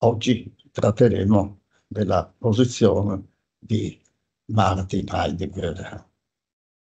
Oggi tratteremo della posizione di Martin Heidegger.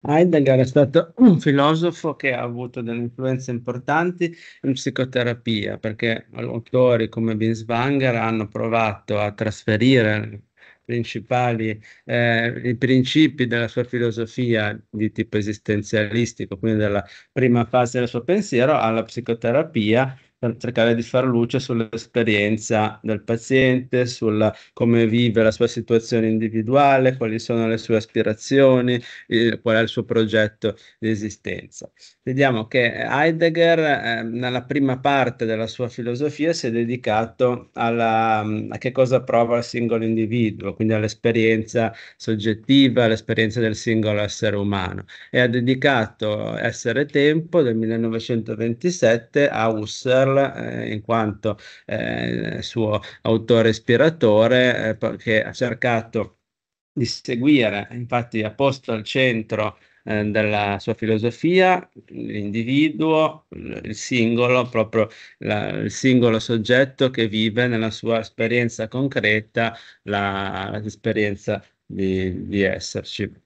Heidegger è stato un filosofo che ha avuto delle influenze importanti in psicoterapia, perché autori come Binswanger hanno provato a trasferire principali, eh, i principi della sua filosofia di tipo esistenzialistico, quindi della prima fase del suo pensiero, alla psicoterapia per cercare di far luce sull'esperienza del paziente, su come vive la sua situazione individuale, quali sono le sue aspirazioni, il, qual è il suo progetto di esistenza vediamo che Heidegger eh, nella prima parte della sua filosofia si è dedicato alla, mm, a che cosa prova il singolo individuo, quindi all'esperienza soggettiva, all'esperienza del singolo essere umano e ha dedicato Essere Tempo del 1927 a Husserl eh, in quanto eh, suo autore ispiratore eh, che ha cercato di seguire infatti ha posto al centro eh, della sua filosofia, l'individuo, il singolo, proprio la, il singolo soggetto che vive nella sua esperienza concreta l'esperienza di, di esserci.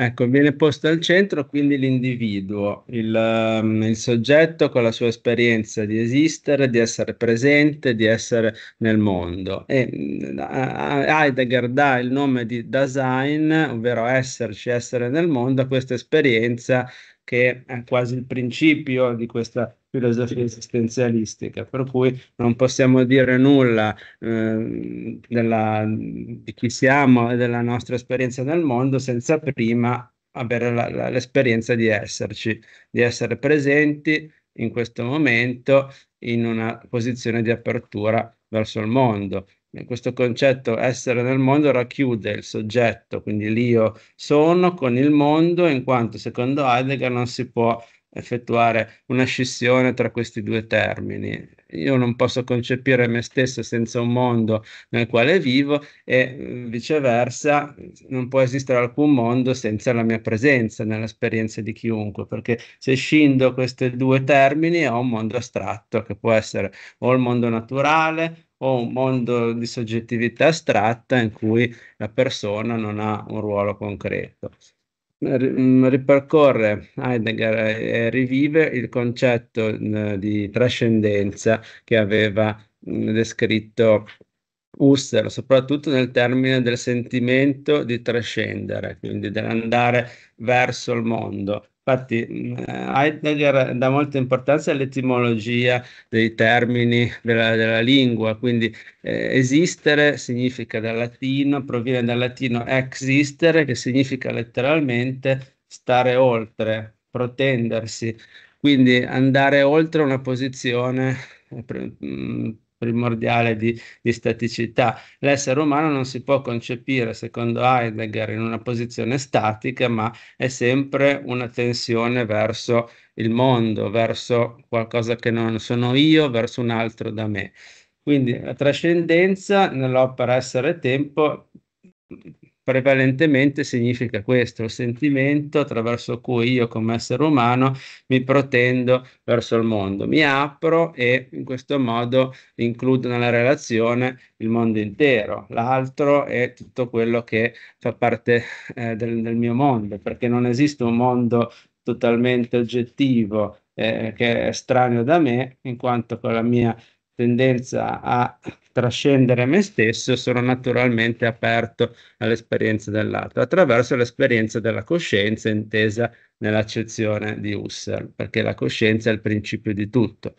Ecco, viene posto al centro quindi l'individuo, il, um, il soggetto con la sua esperienza di esistere, di essere presente, di essere nel mondo. E mm, Heidegger dà il nome di Dasein, ovvero esserci, essere nel mondo, a questa esperienza che è quasi il principio di questa filosofia esistenzialistica, per cui non possiamo dire nulla eh, della, di chi siamo e della nostra esperienza nel mondo senza prima avere la, la, l'esperienza di esserci, di essere presenti in questo momento in una posizione di apertura verso il mondo. Eh, questo concetto essere nel mondo racchiude il soggetto, quindi l'io sono con il mondo, in quanto secondo Heidegger non si può effettuare una scissione tra questi due termini. Io non posso concepire me stesso senza un mondo nel quale vivo e eh, viceversa non può esistere alcun mondo senza la mia presenza nell'esperienza di chiunque, perché se scindo questi due termini ho un mondo astratto che può essere o il mondo naturale o un mondo di soggettività astratta in cui la persona non ha un ruolo concreto. Mm, ripercorre Heidegger e rivive il concetto mm, di trascendenza che aveva mm, descritto Husserl, soprattutto nel termine del sentimento di trascendere, quindi dell'andare verso il mondo. Infatti mm, Heidegger dà molta importanza all'etimologia dei termini della, della lingua, quindi eh, esistere significa dal latino, proviene dal latino existere, che significa letteralmente stare oltre, protendersi, quindi andare oltre una posizione eh, mm, primordiale di, di staticità. L'essere umano non si può concepire, secondo Heidegger, in una posizione statica, ma è sempre una tensione verso il mondo, verso qualcosa che non sono io, verso un altro da me. Quindi la trascendenza nell'opera essere tempo prevalentemente significa questo, il sentimento attraverso cui io come essere umano mi protendo verso il mondo, mi apro e in questo modo includo nella relazione il mondo intero, l'altro è tutto quello che fa parte eh, del, del mio mondo, perché non esiste un mondo totalmente oggettivo eh, che è estraneo da me, in quanto con la mia tendenza a trascendere me stesso, sono naturalmente aperto all'esperienza dell'altro, attraverso l'esperienza della coscienza intesa nell'accezione di Husserl, perché la coscienza è il principio di tutto.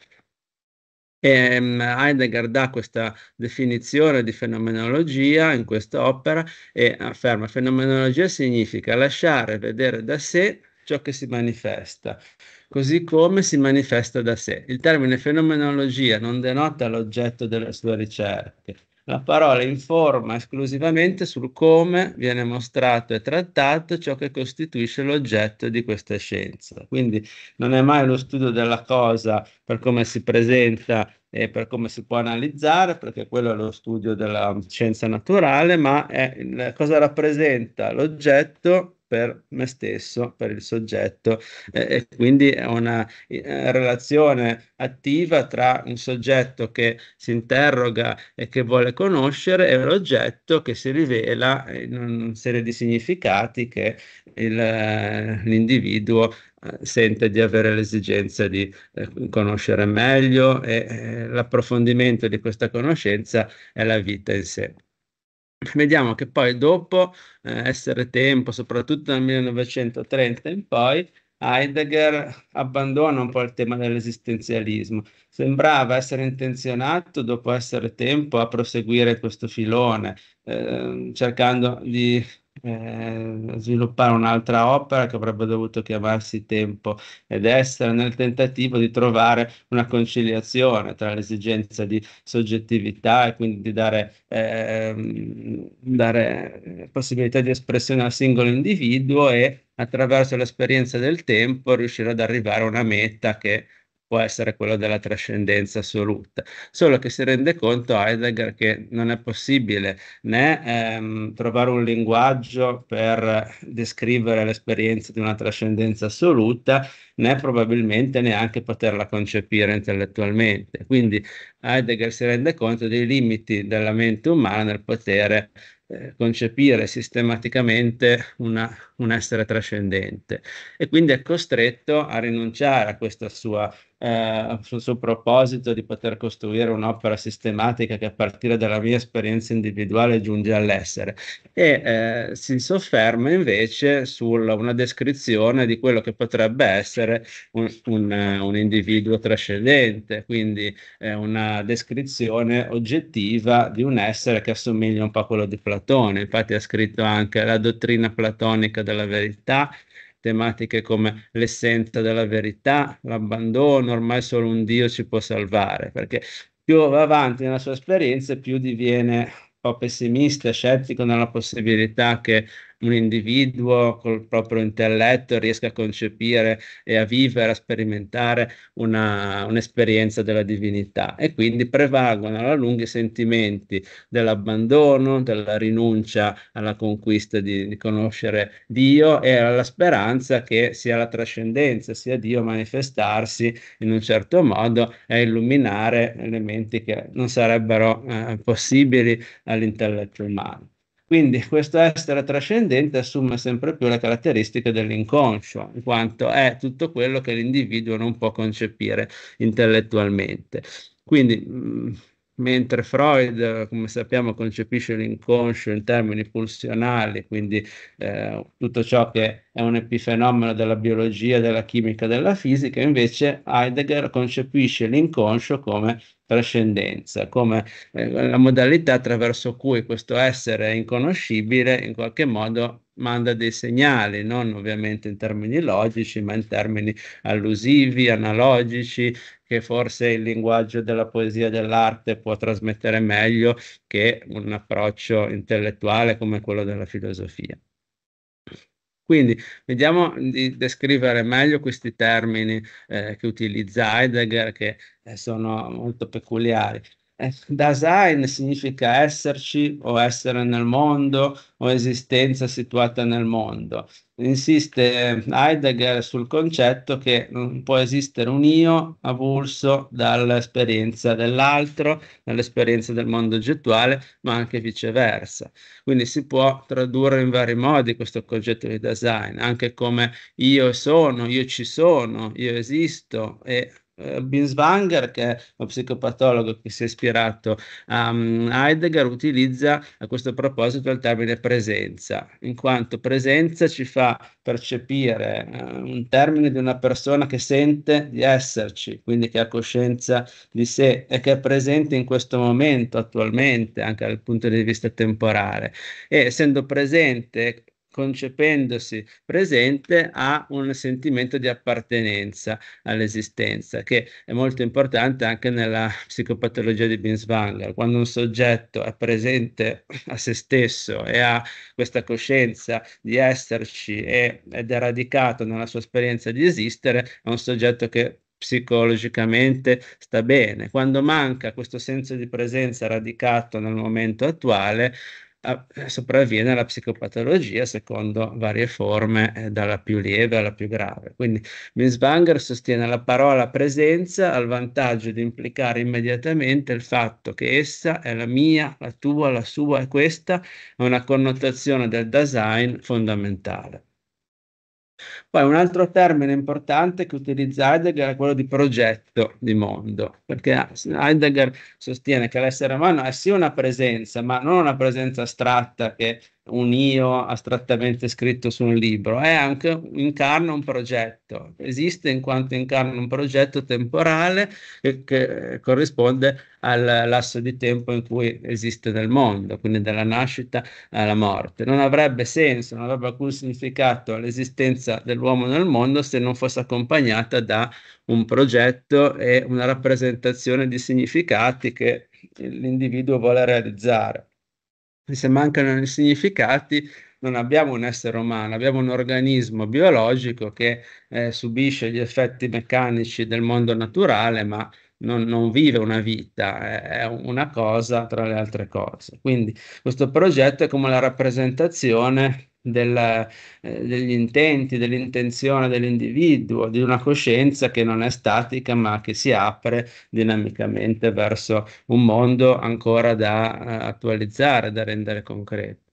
E ehm, Heidegger dà questa definizione di fenomenologia in questa opera e afferma fenomenologia significa lasciare vedere da sé ciò che si manifesta così come si manifesta da sé. Il termine fenomenologia non denota l'oggetto delle sue ricerche. La parola informa esclusivamente sul come viene mostrato e trattato ciò che costituisce l'oggetto di questa scienza. Quindi non è mai lo studio della cosa per come si presenta e per come si può analizzare, perché quello è lo studio della scienza naturale, ma è cosa rappresenta l'oggetto per me stesso, per il soggetto eh, e quindi è una eh, relazione attiva tra un soggetto che si interroga e che vuole conoscere e l'oggetto che si rivela in una serie di significati che il, eh, l'individuo eh, sente di avere l'esigenza di eh, conoscere meglio e eh, l'approfondimento di questa conoscenza è la vita in sé vediamo che poi dopo eh, essere tempo, soprattutto dal 1930 in poi, Heidegger abbandona un po' il tema dell'esistenzialismo. Sembrava essere intenzionato, dopo essere tempo, a proseguire questo filone, eh, cercando di eh, sviluppare un'altra opera che avrebbe dovuto chiamarsi Tempo ed essere nel tentativo di trovare una conciliazione tra l'esigenza di soggettività e quindi di dare, ehm, eh, dare possibilità di espressione al singolo individuo e attraverso l'esperienza del tempo riuscire ad arrivare a una meta che può essere quello della trascendenza assoluta. Solo che si rende conto Heidegger che non è possibile né ehm, trovare un linguaggio per descrivere l'esperienza di una trascendenza assoluta, né probabilmente neanche poterla concepire intellettualmente. Quindi Heidegger si rende conto dei limiti della mente umana nel poter eh, concepire sistematicamente una, un essere trascendente e quindi è costretto a rinunciare a questo eh, suo eh, proposito di poter costruire un'opera sistematica che a partire dalla mia esperienza individuale giunge all'essere e eh, si sofferma invece su una descrizione di quello che potrebbe essere essere un, un, eh, un individuo trascendente, quindi è eh, una descrizione oggettiva di un essere che assomiglia un po' a quello di Platone. Infatti ha scritto anche la dottrina platonica della verità, tematiche come l'essenza della verità, l'abbandono, ormai solo un Dio ci può salvare, perché più va avanti nella sua esperienza, più diviene un po' pessimista, scettico nella possibilità che un individuo col proprio intelletto riesca a concepire e a vivere, a sperimentare una, un'esperienza della divinità. E quindi prevalgono alla lunga i sentimenti dell'abbandono, della rinuncia alla conquista di, di conoscere Dio e alla speranza che sia la trascendenza, sia Dio manifestarsi in un certo modo e illuminare elementi che non sarebbero eh, possibili all'intelletto umano. Quindi questo essere trascendente assume sempre più le caratteristiche dell'inconscio, in quanto è tutto quello che l'individuo non può concepire intellettualmente. Quindi, mm, mentre Freud, come sappiamo, concepisce l'inconscio in termini pulsionali, quindi eh, tutto ciò che è un epifenomeno della biologia, della chimica, della fisica, invece Heidegger concepisce l'inconscio come trascendenza, come eh, la modalità attraverso cui questo essere inconoscibile in qualche modo manda dei segnali, non ovviamente in termini logici, ma in termini allusivi, analogici, che forse il linguaggio della poesia e dell'arte può trasmettere meglio che un approccio intellettuale come quello della filosofia. Quindi vediamo di descrivere meglio questi termini eh, che utilizza Heidegger, che eh, sono molto peculiari. Eh, Dasein significa esserci o essere nel mondo o esistenza situata nel mondo. Insiste eh, Heidegger sul concetto che non mm, può esistere un io avulso dall'esperienza dell'altro, dall'esperienza del mondo oggettuale, ma anche viceversa. Quindi si può tradurre in vari modi questo concetto di Dasein, anche come io sono, io ci sono, io esisto e eh, Binswanger, che è uno psicopatologo che si è ispirato a mm, Heidegger, utilizza a questo proposito il termine presenza, in quanto presenza ci fa percepire eh, un termine di una persona che sente di esserci, quindi che ha coscienza di sé e che è presente in questo momento, attualmente, anche dal punto di vista temporale. E essendo presente, concependosi presente, ha un sentimento di appartenenza all'esistenza, che è molto importante anche nella psicopatologia di Binswanger. Quando un soggetto è presente a se stesso e ha questa coscienza di esserci ed è radicato nella sua esperienza di esistere, è un soggetto che psicologicamente sta bene. Quando manca questo senso di presenza radicato nel momento attuale, eh, sopravviene alla psicopatologia secondo varie forme, eh, dalla più lieve alla più grave. Quindi Binsbanger sostiene la parola presenza al vantaggio di implicare immediatamente il fatto che essa è la mia, la tua, la sua e questa è una connotazione del design fondamentale. Poi un altro termine importante che utilizza Heidegger è quello di progetto di mondo, perché Heidegger sostiene che l'essere umano è sì una presenza, ma non una presenza astratta che un io astrattamente scritto su un libro, è anche incarna un progetto, esiste in quanto incarna un progetto temporale che, che corrisponde al lasso di tempo in cui esiste nel mondo, quindi dalla nascita alla morte. Non avrebbe senso, non avrebbe alcun significato l'esistenza dell'uomo nel mondo se non fosse accompagnata da un progetto e una rappresentazione di significati che l'individuo vuole realizzare se mancano i significati, non abbiamo un essere umano, abbiamo un organismo biologico che eh, subisce gli effetti meccanici del mondo naturale, ma non, non, vive una vita, è una cosa tra le altre cose. Quindi questo progetto è come la rappresentazione del, eh, degli intenti, dell'intenzione dell'individuo, di una coscienza che non è statica ma che si apre dinamicamente verso un mondo ancora da eh, attualizzare, da rendere concreto.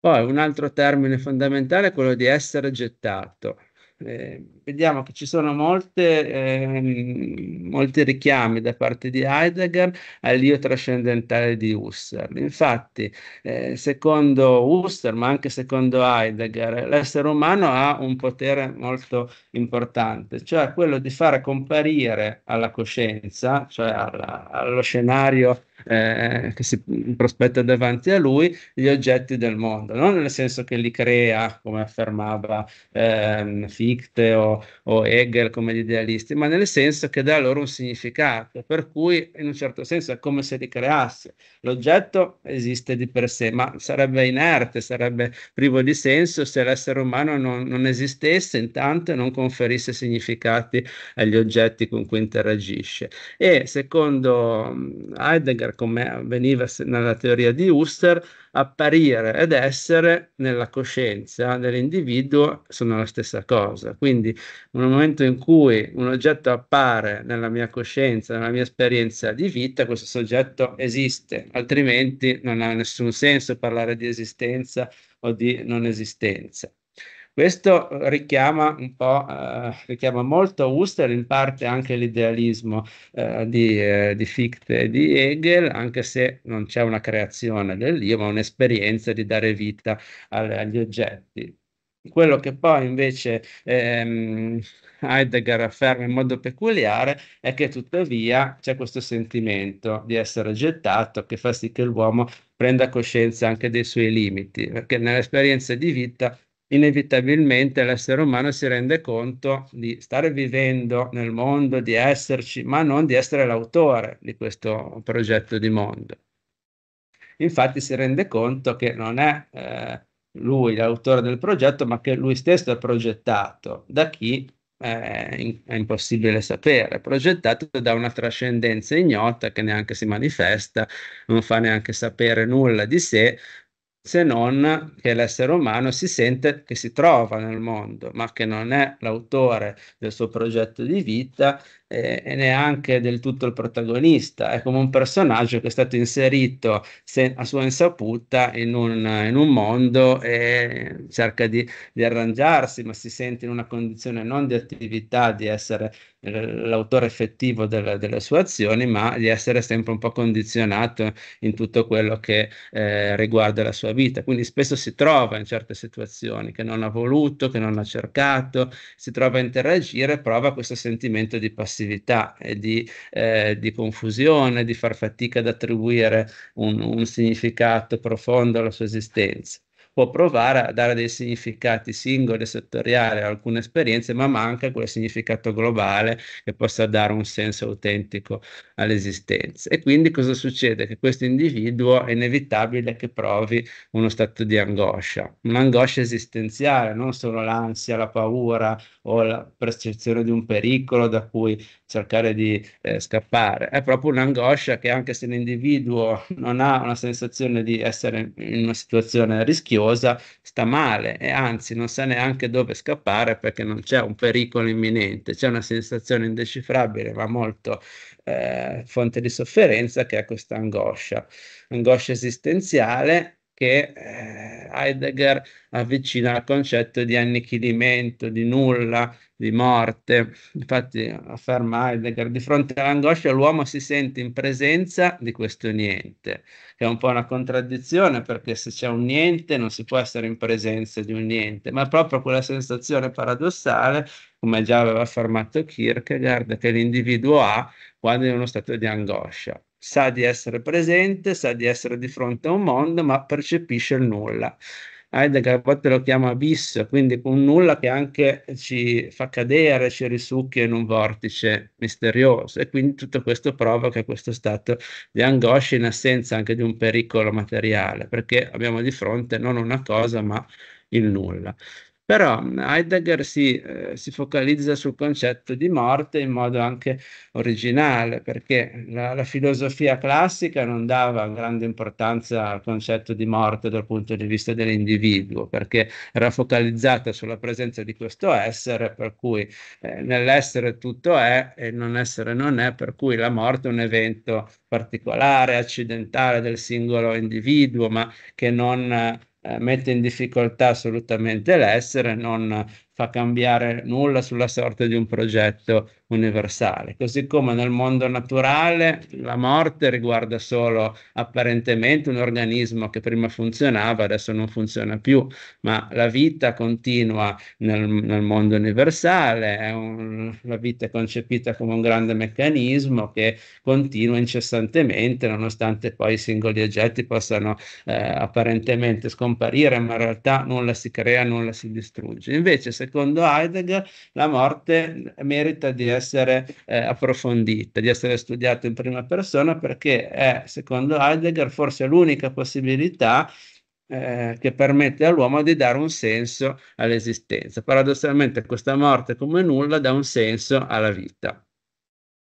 Poi un altro termine fondamentale è quello di essere gettato. Eh, vediamo che ci sono molte, eh, molti richiami da parte di Heidegger all'io trascendentale di Husserl. Infatti, eh, secondo Husserl, ma anche secondo Heidegger, l'essere umano ha un potere molto importante, cioè quello di far comparire alla coscienza, cioè alla, allo scenario eh, che si prospetta davanti a lui gli oggetti del mondo, non nel senso che li crea, come affermava ehm, Fichte o o, Hegel come gli idealisti, ma nel senso che dà loro un significato, per cui in un certo senso è come se li creasse. L'oggetto esiste di per sé, ma sarebbe inerte, sarebbe privo di senso se l'essere umano non, non esistesse, intanto e non conferisse significati agli oggetti con cui interagisce. E secondo mm, Heidegger, come avveniva nella teoria di Husserl, apparire ed essere nella coscienza dell'individuo sono la stessa cosa. Quindi nel momento in cui un oggetto appare nella mia coscienza, nella mia esperienza di vita, questo soggetto esiste, altrimenti non ha nessun senso parlare di esistenza o di non esistenza. Questo richiama un po', eh, richiama molto Husserl, in parte anche l'idealismo eh, di, eh, di, Fichte e di Hegel, anche se non c'è una creazione dell'io, ma un'esperienza di dare vita al, agli oggetti. Quello che poi invece ehm, Heidegger afferma in modo peculiare è che tuttavia c'è questo sentimento di essere gettato che fa sì che l'uomo prenda coscienza anche dei suoi limiti, perché nell'esperienza di vita inevitabilmente l'essere umano si rende conto di stare vivendo nel mondo, di esserci, ma non di essere l'autore di questo progetto di mondo. Infatti si rende conto che non è eh, lui l'autore del progetto, ma che lui stesso è progettato da chi eh, è impossibile sapere, è progettato da una trascendenza ignota che neanche si manifesta, non fa neanche sapere nulla di sé, se non che l'essere umano si sente che si trova nel mondo, ma che non è l'autore del suo progetto di vita eh, e neanche del tutto il protagonista, è come un personaggio che è stato inserito se, a sua insaputa in un, in un mondo e cerca di, di, arrangiarsi, ma si sente in una condizione non di attività, di essere eh, l'autore effettivo delle, delle sue azioni, ma di essere sempre un po' condizionato in tutto quello che eh, riguarda la sua vita. Quindi spesso si trova in certe situazioni che non ha voluto, che non ha cercato, si trova a interagire, e prova questo sentimento di passione aggressività e di, eh, di confusione, di far fatica ad attribuire un, un significato profondo alla sua esistenza può provare a dare dei significati singoli e settoriali a alcune esperienze, ma manca quel significato globale che possa dare un senso autentico all'esistenza. E quindi cosa succede? Che questo individuo è inevitabile che provi uno stato di angoscia, un'angoscia esistenziale, non solo l'ansia, la paura o la percezione di un pericolo da cui cercare di eh, scappare, è proprio un'angoscia che anche se l'individuo non ha una sensazione di essere in una situazione rischiosa, sta male e anzi non sa neanche dove scappare perché non c'è un pericolo imminente, c'è una sensazione indecifrabile ma molto eh, fonte di sofferenza che è questa angoscia, angoscia esistenziale che eh, Heidegger avvicina al concetto di annichilimento, di nulla, di morte. Infatti afferma Heidegger, di fronte all'angoscia l'uomo si sente in presenza di questo niente, che è un po' una contraddizione perché se c'è un niente non si può essere in presenza di un niente, ma proprio quella sensazione paradossale, come già aveva affermato Kierkegaard, che l'individuo ha quando è in uno stato di angoscia sa di essere presente, sa di essere di fronte a un mondo, ma percepisce il nulla. Heidegger a volte lo chiama abisso, quindi un nulla che anche ci fa cadere, ci risucchia in un vortice misterioso e quindi tutto questo provoca questo stato di angoscia in assenza anche di un pericolo materiale, perché abbiamo di fronte non una cosa ma il nulla. Però mm, Heidegger si, eh, si, focalizza sul concetto di morte in modo anche originale, perché la, la, filosofia classica non dava grande importanza al concetto di morte dal punto di vista dell'individuo, perché era focalizzata sulla presenza di questo essere, per cui eh, nell'essere tutto è e non essere non è, per cui la morte è un evento particolare, accidentale del singolo individuo, ma che non eh, eh, mette in difficoltà assolutamente l'essere, non fa cambiare nulla sulla sorte di un progetto universale, così come nel mondo naturale la morte riguarda solo apparentemente un organismo che prima funzionava, adesso non funziona più, ma la vita continua nel, nel mondo universale, un, la vita è concepita come un grande meccanismo che continua incessantemente nonostante poi i singoli oggetti possano eh, apparentemente scomparire, ma in realtà nulla si crea, nulla si distrugge. Invece, secondo Heidegger, la morte merita di essere essere eh, approfondita, di essere studiata in prima persona perché è, secondo Heidegger, forse l'unica possibilità eh, che permette all'uomo di dare un senso all'esistenza. Paradossalmente questa morte come nulla dà un senso alla vita.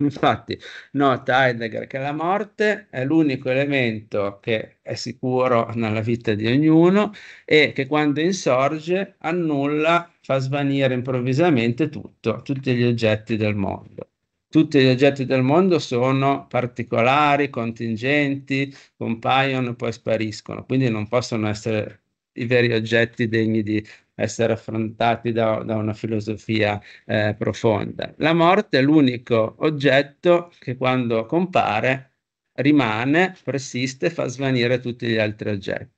Infatti, nota Heidegger che la morte è l'unico elemento che è sicuro nella vita di ognuno e che quando insorge annulla, fa svanire improvvisamente tutto, tutti gli oggetti del mondo tutti gli oggetti del mondo sono particolari, contingenti, compaiono e poi spariscono, quindi non possono essere i veri oggetti degni di essere affrontati da, da una filosofia eh, profonda. La morte è l'unico oggetto che quando compare rimane, persiste, e fa svanire tutti gli altri oggetti.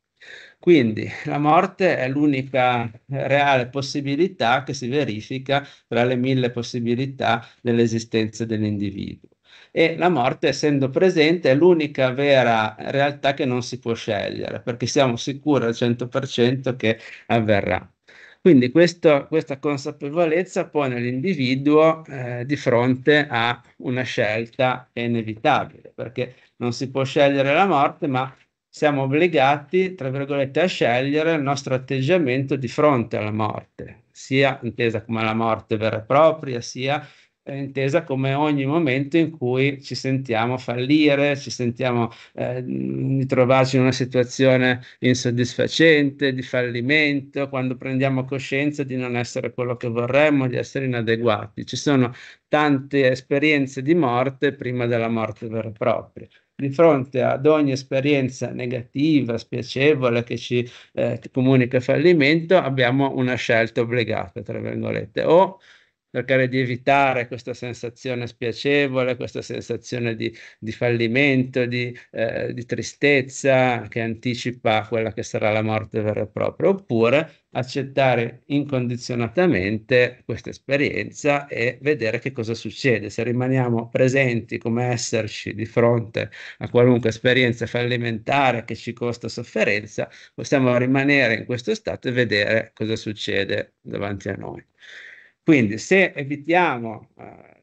Quindi la morte è l'unica reale possibilità che si verifica tra le mille possibilità dell'esistenza dell'individuo. E la morte, essendo presente, è l'unica vera realtà che non si può scegliere, perché siamo sicuri al 100% che avverrà. Quindi questo, questa consapevolezza pone l'individuo eh, di fronte a una scelta inevitabile, perché non si può scegliere la morte, ma siamo obbligati, tra virgolette, a scegliere il nostro atteggiamento di fronte alla morte, sia intesa come la morte vera e propria, sia è intesa come ogni momento in cui ci sentiamo fallire, ci sentiamo eh, di trovarci in una situazione insoddisfacente, di fallimento, quando prendiamo coscienza di non essere quello che vorremmo, di essere inadeguati. Ci sono tante esperienze di morte prima della morte vera e propria di fronte ad ogni esperienza negativa, spiacevole che ci eh, che comunica fallimento, abbiamo una scelta obbligata, tra virgolette, o cercare di evitare questa sensazione spiacevole, questa sensazione di, di fallimento, di, eh, di, tristezza che anticipa quella che sarà la morte vera e propria, oppure accettare incondizionatamente questa esperienza e vedere che cosa succede. Se rimaniamo presenti come esserci di fronte a qualunque esperienza fallimentare che ci costa sofferenza, possiamo rimanere in questo stato e vedere cosa succede davanti a noi. Quindi se evitiamo eh,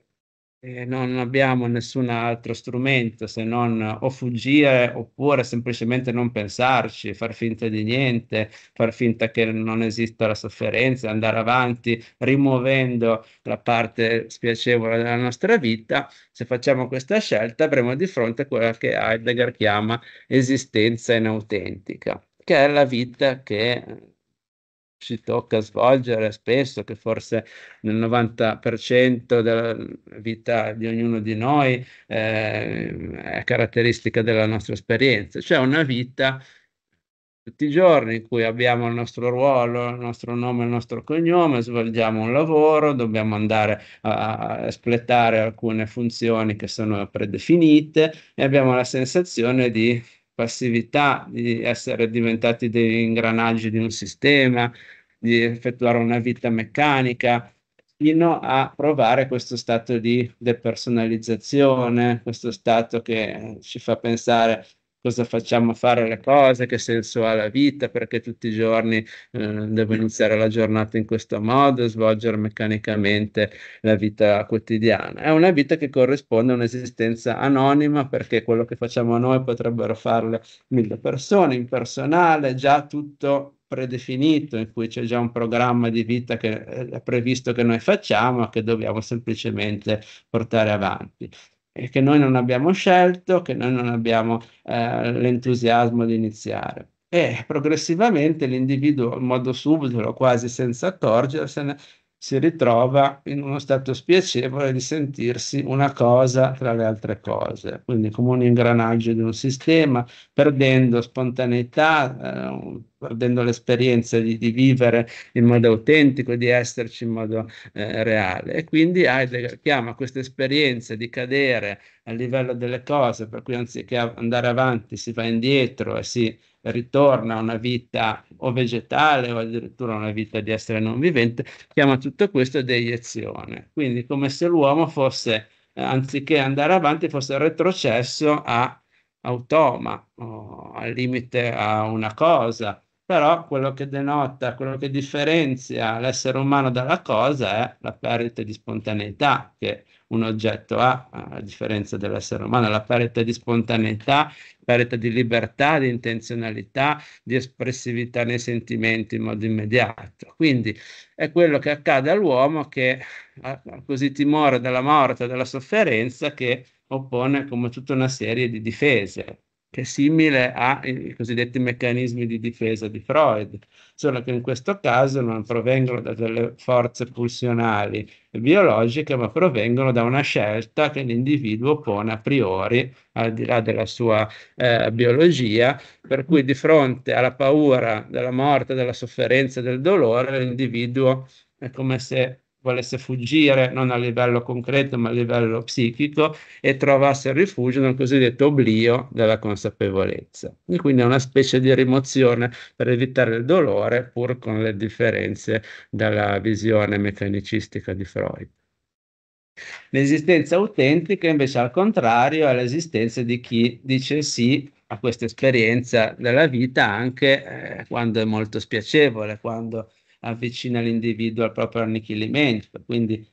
e non abbiamo nessun altro strumento se non o fuggire oppure semplicemente non pensarci, far finta di niente, far finta che non esista la sofferenza, andare avanti rimuovendo la parte spiacevole della nostra vita, se facciamo questa scelta avremo di fronte quella che Heidegger chiama esistenza inautentica, che è la vita che ci tocca svolgere spesso, che forse nel 90% della vita di ognuno di noi eh, è caratteristica della nostra esperienza, cioè una vita tutti i giorni in cui abbiamo il nostro ruolo, il nostro nome, il nostro cognome, svolgiamo un lavoro, dobbiamo andare a espletare alcune funzioni che sono predefinite e abbiamo la sensazione di passività, di essere diventati degli ingranaggi di un sistema, di effettuare una vita meccanica, fino a provare questo stato di depersonalizzazione, questo stato che ci fa pensare cosa facciamo fare le cose, che senso ha la vita, perché tutti i giorni eh, devo mm. iniziare la giornata in questo modo, svolgere meccanicamente la vita quotidiana. È una vita che corrisponde a un'esistenza anonima, perché quello che facciamo noi potrebbero farlo mille persone, impersonale, già tutto predefinito, in cui c'è già un programma di vita che eh, è previsto che noi facciamo, che dobbiamo semplicemente portare avanti che noi non abbiamo scelto, che noi non abbiamo eh, l'entusiasmo di iniziare. E progressivamente l'individuo, in modo subito, quasi senza accorgersene, si ritrova in uno stato spiacevole di sentirsi una cosa tra le altre cose, quindi come un ingranaggio di un sistema, perdendo spontaneità, eh, perdendo l'esperienza di, di, vivere in modo autentico, di esserci in modo eh, reale. E quindi Heidegger chiama questa esperienza di cadere a livello delle cose, per cui anziché andare avanti si va indietro e si ritorna a una vita o vegetale o addirittura a una vita di essere non vivente, chiama tutto questo deiezione. Quindi come se l'uomo fosse, eh, anziché andare avanti, fosse retrocesso a automa, al limite a una cosa, però quello che denota, quello che differenzia l'essere umano dalla cosa è la perdita di spontaneità che un oggetto ha, a differenza dell'essere umano, la perdita di spontaneità, perdita di libertà, di intenzionalità, di espressività nei sentimenti in modo immediato. Quindi è quello che accade all'uomo che ha così timore della morte, della sofferenza, che oppone come tutta una serie di difese che è simile ai eh, cosiddetti meccanismi di difesa di Freud, solo che in questo caso non provengono da delle forze pulsionali biologiche, ma provengono da una scelta che l'individuo pone a priori, al di là della sua eh, biologia, per cui di fronte alla paura della morte, della sofferenza, del dolore, l'individuo è come se volesse fuggire non a livello concreto ma a livello psichico e trovasse rifugio nel cosiddetto oblio della consapevolezza. E quindi è una specie di rimozione per evitare il dolore pur con le differenze dalla visione meccanicistica di Freud. L'esistenza autentica invece al contrario è l'esistenza di chi dice sì a questa esperienza della vita anche eh, quando è molto spiacevole, quando avvicina l'individuo al proprio annichilimento. Quindi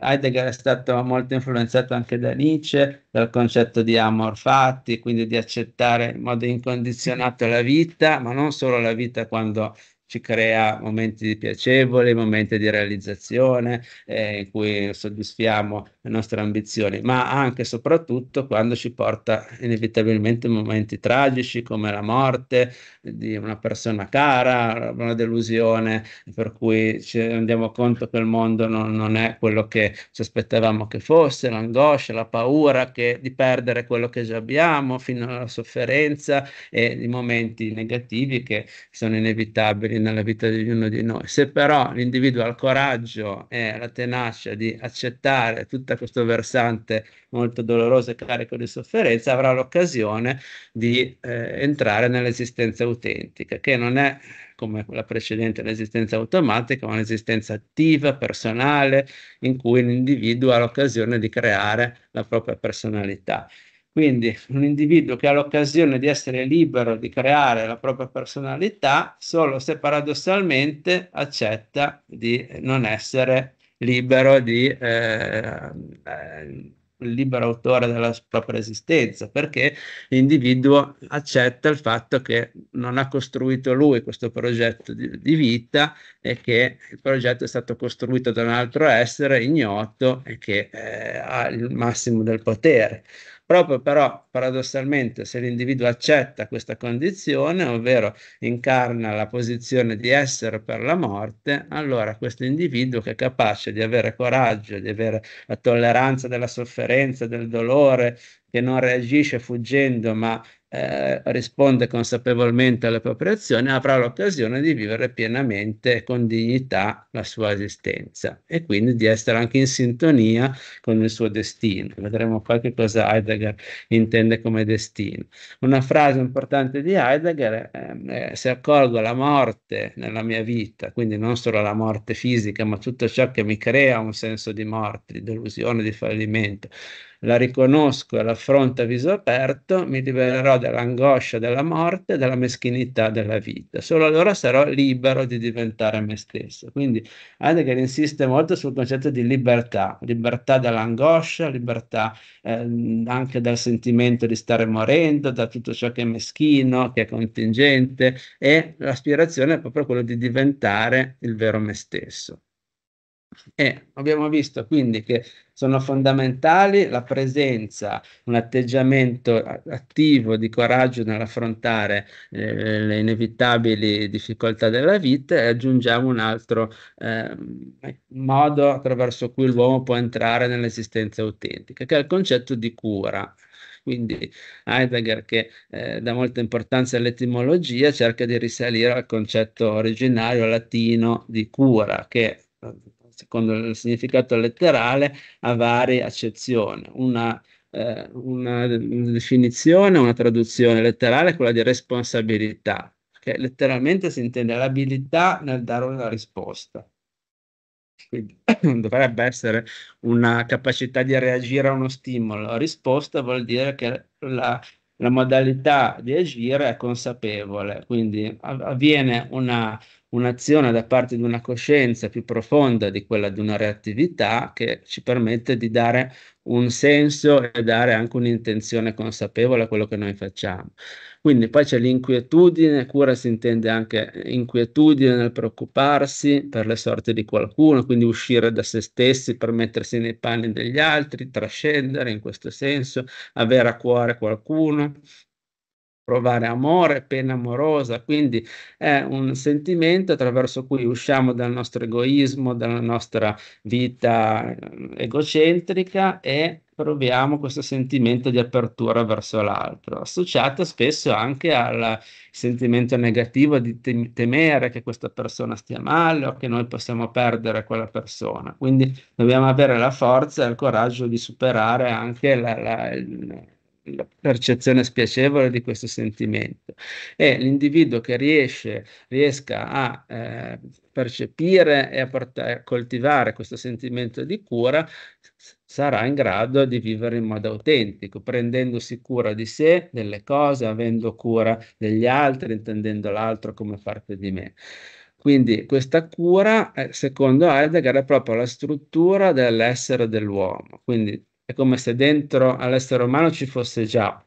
Heidegger è stato molto influenzato anche da Nietzsche, dal concetto di amor fatti, quindi di accettare in modo incondizionato la vita, ma non solo la vita quando ci crea momenti piacevoli, momenti di realizzazione eh, in cui soddisfiamo le nostre ambizioni, ma anche e soprattutto quando ci porta inevitabilmente momenti tragici come la morte di una persona cara, una delusione, per cui ci rendiamo conto che il mondo non, non è quello che ci aspettavamo che fosse, l'angoscia, la paura che, di perdere quello che già abbiamo, fino alla sofferenza e i momenti negativi che sono inevitabili nella vita di ognuno di noi. Se però l'individuo ha il coraggio e la tenacia di accettare tutto questo versante molto doloroso e carico di sofferenza, avrà l'occasione di eh, entrare nell'esistenza autentica, che non è come la precedente, l'esistenza automatica, ma un'esistenza attiva, personale, in cui l'individuo ha l'occasione di creare la propria personalità. Quindi un individuo che ha l'occasione di essere libero, di creare la propria personalità, solo se paradossalmente accetta di non essere libero di... Eh, eh, libero autore della propria esistenza, perché l'individuo accetta il fatto che non ha costruito lui questo progetto di, di, vita e che il progetto è stato costruito da un altro essere ignoto e che eh, ha il massimo del potere proprio però paradossalmente se l'individuo accetta questa condizione, ovvero incarna la posizione di essere per la morte, allora questo individuo che è capace di avere coraggio, di avere la tolleranza della sofferenza, del dolore, che non reagisce fuggendo ma eh, risponde consapevolmente alle proprie azioni, avrà l'occasione di vivere pienamente e con dignità la sua esistenza e quindi di essere anche in sintonia con il suo destino. Vedremo poi che cosa Heidegger intende prende come destino. Una frase importante di Heidegger è, eh, se accolgo la morte nella mia vita, quindi non solo la morte fisica, ma tutto ciò che mi crea un senso di morte, di delusione, di fallimento, la riconosco e l'affronto a viso aperto, mi libererò dall'angoscia della morte, dalla meschinità della vita. Solo allora sarò libero di diventare me stesso. Quindi Heidegger insiste molto sul concetto di libertà, libertà dall'angoscia, libertà eh, anche dal sentimento di stare morendo, da tutto ciò che è meschino, che è contingente e l'aspirazione è proprio quella di diventare il vero me stesso. E eh, abbiamo visto quindi che sono fondamentali la presenza, un atteggiamento attivo di coraggio nell'affrontare eh, le inevitabili difficoltà della vita e aggiungiamo un altro ehm, eh, modo attraverso cui l'uomo può entrare nell'esistenza autentica, che è il concetto di cura. Quindi Heidegger, che eh, dà molta importanza all'etimologia, cerca di risalire al concetto originario latino di cura, che eh, secondo il significato letterale, ha varie accezioni. Una, eh, una definizione, una traduzione letterale è quella di responsabilità, che letteralmente si intende l'abilità nel dare una risposta. Quindi dovrebbe essere una capacità di reagire a uno stimolo. La risposta vuol dire che la la modalità di agire è consapevole, quindi avviene una, un'azione da parte di una coscienza più profonda di quella di una reattività che ci permette di dare un senso e dare anche un'intenzione consapevole a quello che noi facciamo. Quindi poi c'è l'inquietudine, cura si intende anche inquietudine nel preoccuparsi per le sorti di qualcuno, quindi uscire da se stessi per mettersi nei panni degli altri, trascendere in questo senso, avere a cuore qualcuno, provare amore, pena amorosa, quindi è un sentimento attraverso cui usciamo dal nostro egoismo, dalla nostra vita eh, egocentrica e proviamo questo sentimento di apertura verso l'altro, associato spesso anche al sentimento negativo di te- temere che questa persona stia male o che noi possiamo perdere quella persona. Quindi dobbiamo avere la forza e il coraggio di superare anche la, la, il, la percezione spiacevole di questo sentimento e l'individuo che riesce, riesca a eh, percepire e a, port- a coltivare questo sentimento di cura sarà in grado di vivere in modo autentico, prendendosi cura di sé, delle cose, avendo cura degli altri, intendendo l'altro come parte di me. Quindi questa cura, eh, secondo Heidegger, è proprio la struttura dell'essere dell'uomo. Quindi è come se dentro all'essere umano ci fosse già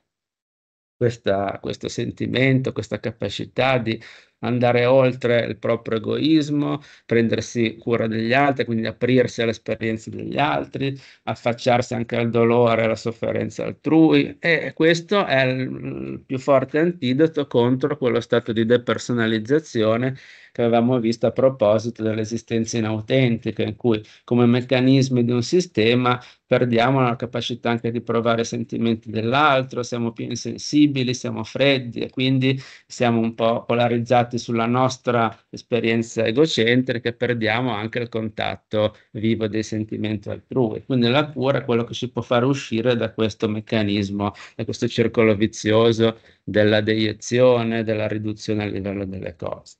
questa, questo sentimento, questa capacità di andare oltre il proprio egoismo, prendersi cura degli altri, quindi aprirsi alle esperienze degli altri, affacciarsi anche al dolore e alla sofferenza altrui e questo è il più forte antidoto contro quello stato di depersonalizzazione che avevamo visto a proposito dell'esistenza inautentica, in cui come meccanismi di un sistema perdiamo la capacità anche di provare i sentimenti dell'altro, siamo più insensibili, siamo freddi e quindi siamo un po' polarizzati sulla nostra esperienza egocentrica e perdiamo anche il contatto vivo dei sentimenti altrui. Quindi la cura è quello che ci può fare uscire da questo meccanismo, da questo circolo vizioso della deiezione, della riduzione a livello delle cose.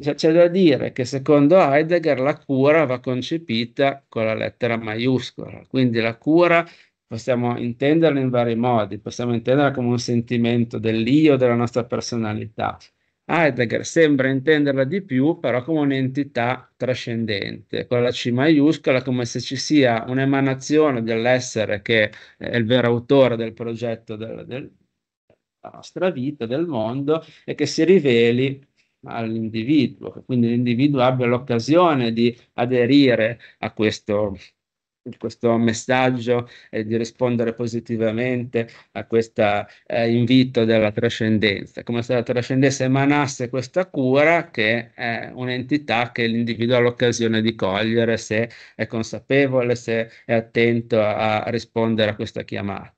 Cioè, c'è da dire che secondo Heidegger la cura va concepita con la lettera maiuscola, quindi la cura possiamo intenderla in vari modi, possiamo intenderla come un sentimento dell'io, della nostra personalità. Heidegger sembra intenderla di più, però come un'entità trascendente, con la C maiuscola, come se ci sia un'emanazione dell'essere che è il vero autore del progetto del, del, della nostra vita, del mondo, e che si riveli all'individuo, che quindi l'individuo abbia l'occasione di aderire a questo, questo messaggio e di rispondere positivamente a questo eh, invito della trascendenza, come se la trascendenza emanasse questa cura che è un'entità che l'individuo ha l'occasione di cogliere se è consapevole, se è attento a rispondere a questa chiamata.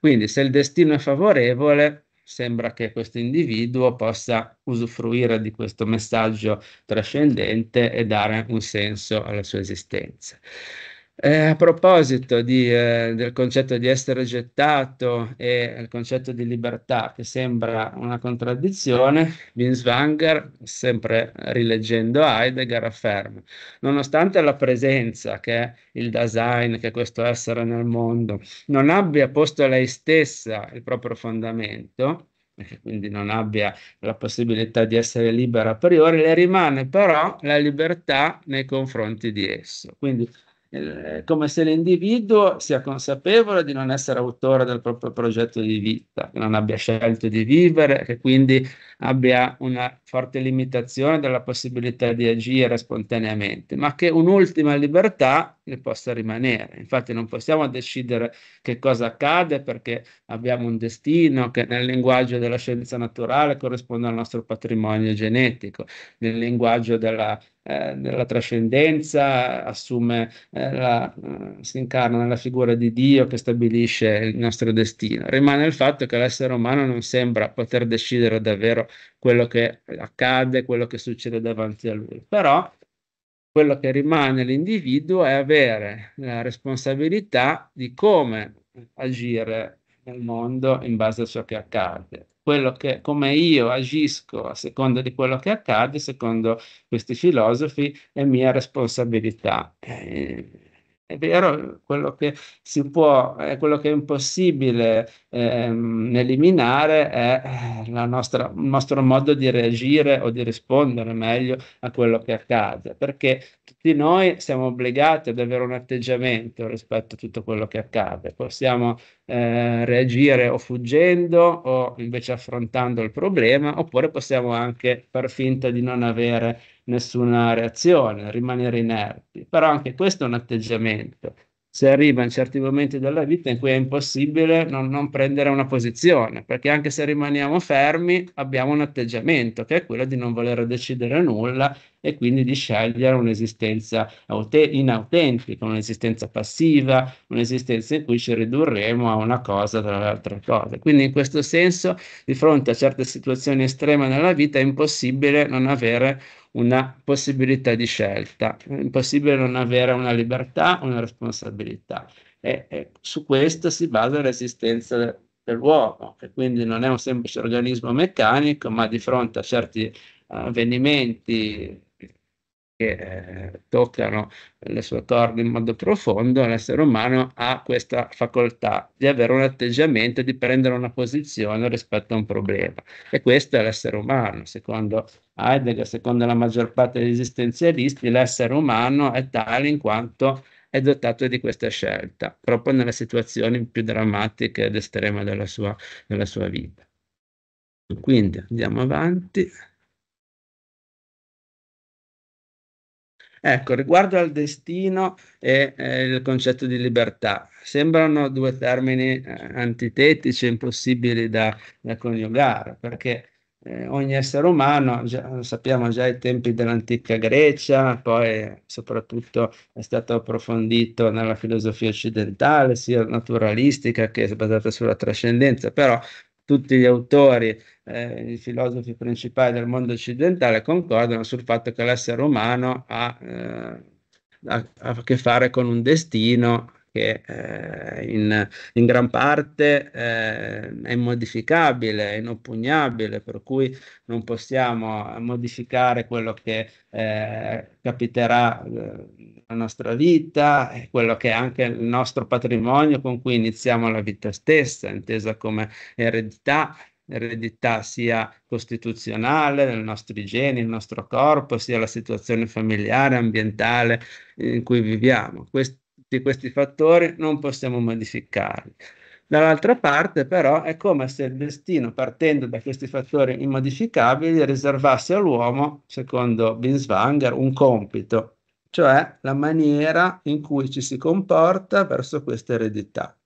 Quindi se il destino è favorevole, sembra che questo individuo possa usufruire di questo messaggio trascendente e dare un senso alla sua esistenza. Eh, a proposito di, eh, del concetto di essere gettato e il concetto di libertà, che sembra una contraddizione, Binswanger, sempre rileggendo Heidegger, afferma, nonostante la presenza che il design, che questo essere nel mondo, non abbia posto lei stessa il proprio fondamento, e quindi non abbia la possibilità di essere libera a priori, le rimane però la libertà nei confronti di esso. Quindi eh, come se l'individuo sia consapevole di non essere autore del proprio progetto di vita, che non abbia scelto di vivere, che quindi abbia una forte limitazione della possibilità di agire spontaneamente, ma che un'ultima libertà che possa rimanere. Infatti non possiamo decidere che cosa accade perché abbiamo un destino che nel linguaggio della scienza naturale corrisponde al nostro patrimonio genetico, nel linguaggio della, eh, della trascendenza assume, eh, la, eh, si incarna nella figura di Dio che stabilisce il nostro destino. Rimane il fatto che l'essere umano non sembra poter decidere davvero quello che accade, quello che succede davanti a lui, però quello che rimane all'individuo è avere la responsabilità di come agire nel mondo in base a ciò che accade. Quello che, come io agisco a seconda di quello che accade, secondo questi filosofi, è mia responsabilità. Eh, è vero, quello che si può, eh, quello che è impossibile ehm, eliminare è eh, nostra, il nostro modo di reagire o di rispondere meglio a quello che accade, perché tutti noi siamo obbligati ad avere un atteggiamento rispetto a tutto quello che accade. Possiamo eh, reagire o fuggendo o invece affrontando il problema, oppure possiamo anche far finta di non avere nessuna reazione, rimanere inerti. Però anche questo è un atteggiamento. Si arriva in certi momenti della vita in cui è impossibile non, non prendere una posizione, perché anche se rimaniamo fermi abbiamo un atteggiamento che è quello di non voler decidere nulla e quindi di scegliere un'esistenza inautentica, un'esistenza passiva, un'esistenza in cui ci ridurremo a una cosa tra le altre cose. Quindi in questo senso, di fronte a certe situazioni estreme nella vita, è impossibile non avere una possibilità di scelta, è impossibile non avere una libertà, una responsabilità. E, e su questo si basa l'esistenza del, dell'uomo, che quindi non è un semplice organismo meccanico, ma di fronte a certi eh, avvenimenti eh, toccano le sue corde in modo profondo, l'essere umano ha questa facoltà di avere un atteggiamento, di prendere una posizione rispetto a un problema. E questo è l'essere umano. Secondo Heidegger, secondo la maggior parte degli esistenzialisti, l'essere umano è tale in quanto è dotato di questa scelta, proprio nelle situazioni più drammatiche ed estreme della sua, della sua vita. Quindi andiamo avanti. Ecco, riguardo al destino e eh, il concetto di libertà, sembrano due termini eh, antitetici, impossibili da, da coniugare, perché eh, ogni essere umano, già, lo sappiamo già ai tempi dell'antica Grecia, poi soprattutto è stato approfondito nella filosofia occidentale, sia naturalistica che basata sulla trascendenza, però tutti gli autori, eh, i filosofi principali del mondo occidentale concordano sul fatto che l'essere umano ha, eh, ha, ha a che fare con un destino che eh, in, in, gran parte eh, è immodificabile, è inoppugnabile, per cui non possiamo modificare quello che eh, capiterà eh, la nostra vita quello che è anche il nostro patrimonio con cui iniziamo la vita stessa, intesa come eredità eredità sia costituzionale del nostro geni, il nostro corpo, sia la situazione familiare, ambientale in cui viviamo. Quest- tutti questi fattori non possiamo modificarli. Dall'altra parte però è come se il destino, partendo da questi fattori immodificabili, riservasse all'uomo, secondo Binswanger, un compito, cioè la maniera in cui ci si comporta verso questa eredità.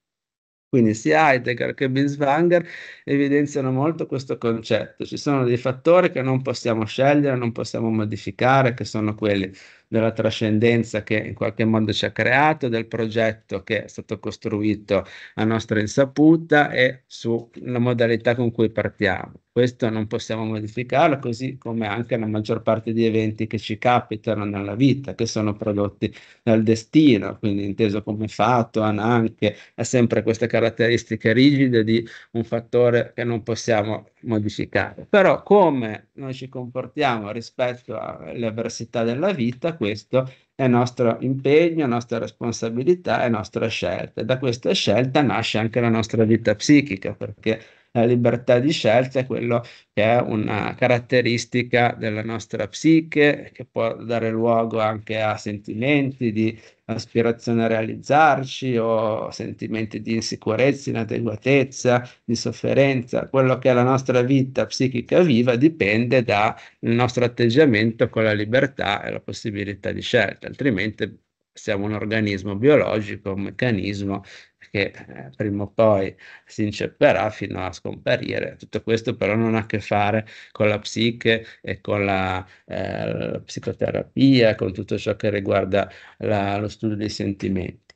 Quindi sia Heidegger che Binswanger evidenziano molto questo concetto. Ci sono dei fattori che non possiamo scegliere, non possiamo modificare, che sono quelli della trascendenza che in qualche modo ci ha creato, del progetto che è stato costruito a nostra insaputa e sulla modalità con cui partiamo. Questo non possiamo modificarlo, così come anche la maggior parte di eventi che ci capitano nella vita, che sono prodotti dal destino, quindi inteso come fatto, anche ha sempre queste caratteristiche rigide di un fattore che non possiamo modificare. Però come noi ci comportiamo rispetto alle avversità della vita, questo è nostro impegno, nostra responsabilità è nostra scelta. da questa scelta nasce anche la nostra vita psichica, perché la libertà di scelta è quello che è una caratteristica della nostra psiche, che può dare luogo anche a sentimenti di aspirazione a realizzarci o sentimenti di insicurezza, inadeguatezza, di sofferenza. Quello che è la nostra vita psichica viva dipende dal nostro atteggiamento con la libertà e la possibilità di scelta, altrimenti siamo un organismo biologico, un meccanismo che eh, prima o poi si incepperà fino a scomparire. Tutto questo però non ha a che fare con la psiche e con la, eh, la psicoterapia, con tutto ciò che riguarda la, lo studio dei sentimenti.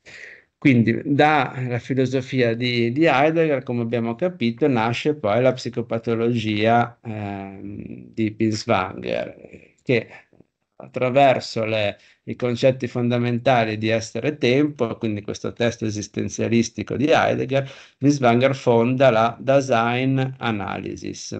Quindi dalla filosofia di, di, Heidegger, come abbiamo capito, nasce poi la psicopatologia eh, di Binswanger, che attraverso le i concetti fondamentali di essere tempo, quindi questo testo esistenzialistico di Heidegger, Miss Wanger fonda la Dasein Analysis.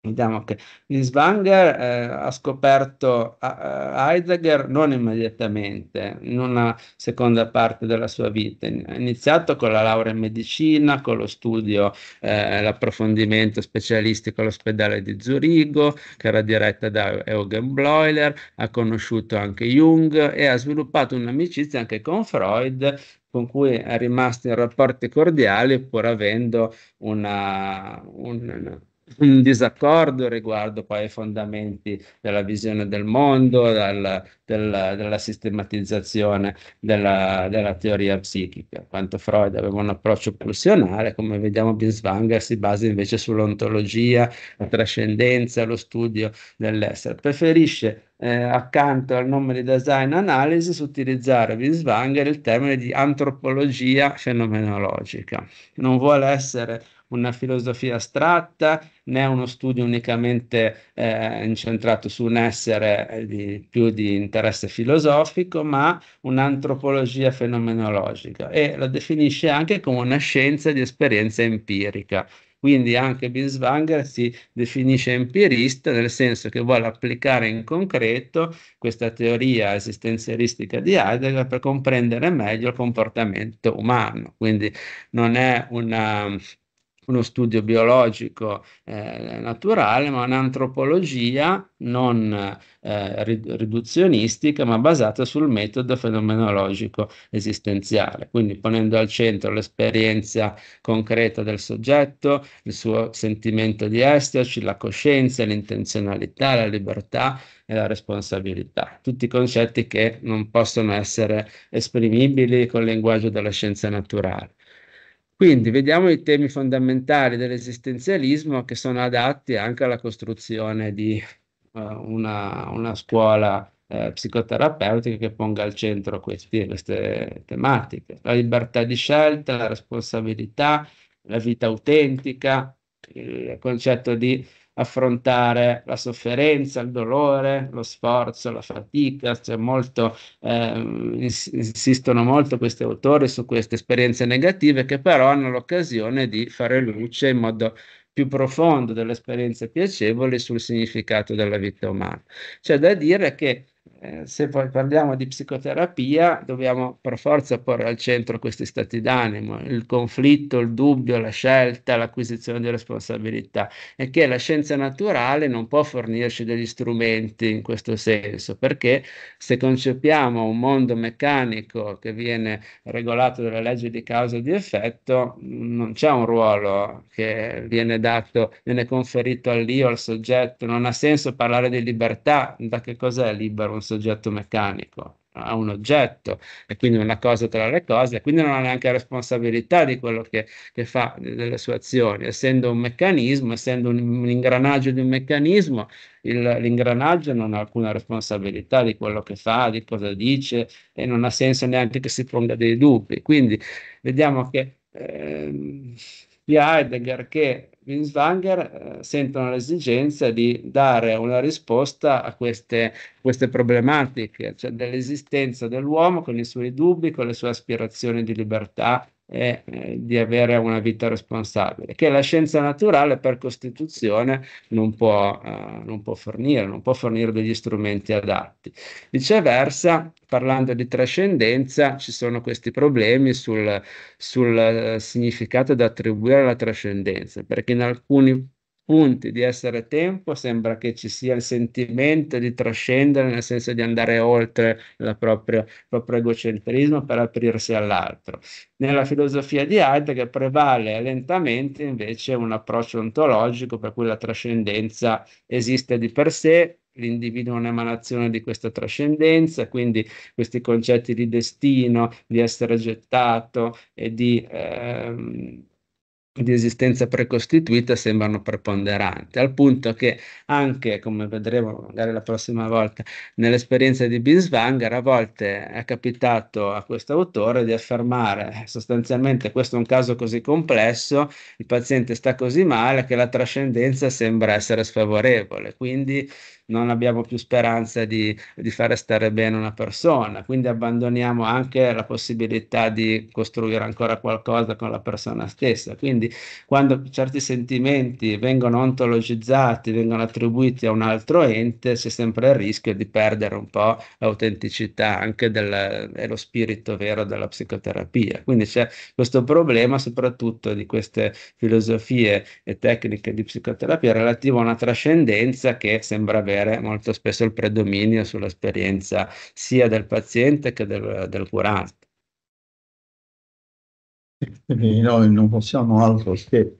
Vediamo che Niswanger eh, ha scoperto a, eh, eh, Heidegger non immediatamente, in una seconda parte della sua vita. Ha iniziato con la laurea in medicina, con lo studio, eh, l'approfondimento specialistico all'ospedale di Zurigo, che era diretta da Eugen Bleuler, ha conosciuto anche Jung e ha sviluppato un'amicizia anche con Freud con cui è rimasto in rapporti cordiali pur avendo una, un, un disaccordo riguardo poi ai fondamenti della visione del mondo, dal, della, della, sistematizzazione della, della, teoria psichica. Quanto Freud aveva un approccio pulsionale, come vediamo Binswanger si basa invece sull'ontologia, la trascendenza, lo studio dell'essere. Preferisce eh, accanto al nome di design analysis utilizzare Binswanger il termine di antropologia fenomenologica. Non vuole essere una filosofia astratta né uno studio unicamente eh, incentrato su un essere eh, di, più di interesse filosofico, ma un'antropologia fenomenologica e la definisce anche come una scienza di esperienza empirica. Quindi anche Binswanger si definisce empirista nel senso che vuole applicare in concreto questa teoria esistenzialistica di Heidegger per comprendere meglio il comportamento umano. Quindi non è una uno studio biologico eh, naturale, ma un'antropologia non eh, riduzionistica, ma basata sul metodo fenomenologico esistenziale, quindi ponendo al centro l'esperienza concreta del soggetto, il suo sentimento di esserci, la coscienza, l'intenzionalità, la libertà e la responsabilità, tutti concetti che non possono essere esprimibili col linguaggio della scienza naturale. Quindi vediamo i temi fondamentali dell'esistenzialismo che sono adatti anche alla costruzione di uh, una, una, scuola uh, psicoterapeutica che ponga al centro questi, queste tematiche. La libertà di scelta, la responsabilità, la vita autentica, il concetto di affrontare la sofferenza, il dolore, lo sforzo, la fatica, c'è cioè molto, eh, insistono molto questi autori su queste esperienze negative che però hanno l'occasione di fare luce in modo più profondo delle esperienze piacevoli sul significato della vita umana. C'è da dire che eh, se poi parliamo di psicoterapia, dobbiamo per forza porre al centro questi stati d'animo, il conflitto, il dubbio, la scelta, l'acquisizione di responsabilità e che la scienza naturale non può fornirci degli strumenti in questo senso, perché se concepiamo un mondo meccanico che viene regolato dalle leggi di causa e di effetto, non c'è un ruolo che viene dato, viene conferito all'io, al soggetto, non ha senso parlare di libertà, da che cos'è libero? un soggetto meccanico, a un oggetto e quindi una cosa tra le cose, quindi non ha neanche responsabilità di quello che, che fa, delle sue azioni, essendo un meccanismo, essendo un, un ingranaggio di un meccanismo, il, l'ingranaggio non ha alcuna responsabilità di quello che fa, di cosa dice e non ha senso neanche che si ponga dei dubbi. Quindi vediamo che eh, sia Heidegger che Binswanger eh, sentono l'esigenza di dare una risposta a queste, queste problematiche, cioè dell'esistenza dell'uomo con i suoi dubbi, con le sue aspirazioni di libertà e eh, di avere una vita responsabile, che la scienza naturale per Costituzione non può, eh, non può, fornire, non può fornire degli strumenti adatti. Viceversa, parlando di trascendenza, ci sono questi problemi sul, sul eh, significato da attribuire alla trascendenza, perché in alcuni punti, di essere tempo, sembra che ci sia il sentimento di trascendere, nel senso di andare oltre il proprio, proprio egocentrismo per aprirsi all'altro. Nella filosofia di Heidegger prevale lentamente invece un approccio ontologico per cui la trascendenza esiste di per sé, l'individuo è un'emanazione di questa trascendenza, quindi questi concetti di destino, di essere gettato e di... Ehm, di esistenza precostituita sembrano preponderanti, al punto che anche, come vedremo magari la prossima volta, nell'esperienza di Binswanger, a volte è capitato a questo autore di affermare sostanzialmente questo è un caso così complesso, il paziente sta così male che la trascendenza sembra essere sfavorevole, quindi non abbiamo più speranza di, di fare stare bene una persona, quindi abbandoniamo anche la possibilità di costruire ancora qualcosa con la persona stessa. Quindi quando certi sentimenti vengono ontologizzati, vengono attribuiti a un altro ente, c'è sempre il rischio di perdere un po' l'autenticità anche e lo spirito vero della psicoterapia. Quindi c'è questo problema soprattutto di queste filosofie e tecniche di psicoterapia relativo a una trascendenza che sembra vera avere molto spesso il predominio sull'esperienza sia del paziente che del, del curante. Quindi noi non possiamo altro che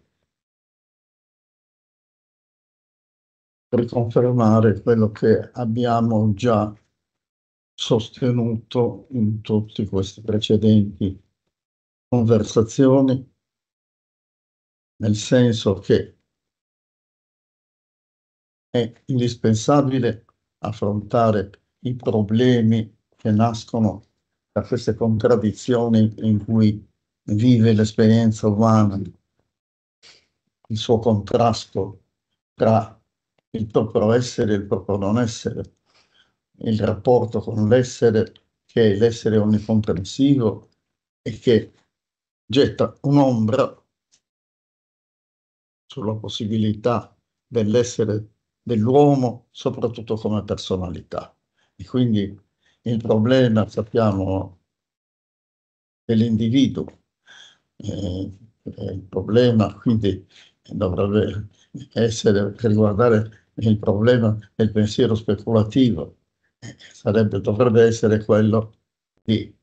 riconfermare quello che abbiamo già sostenuto in tutti questi precedenti conversazioni, nel senso che è indispensabile affrontare i problemi che nascono da queste contraddizioni in cui vive l'esperienza umana, il suo contrasto tra il proprio essere e il proprio non essere, il rapporto con l'essere che è l'essere onnicomprensivo e che getta un'ombra sulla possibilità dell'essere dell'uomo, soprattutto come personalità. E quindi il problema, sappiamo, dell'individuo, eh, il problema quindi dovrebbe essere riguardare il problema del pensiero speculativo, eh, Sarebbe, dovrebbe essere quello di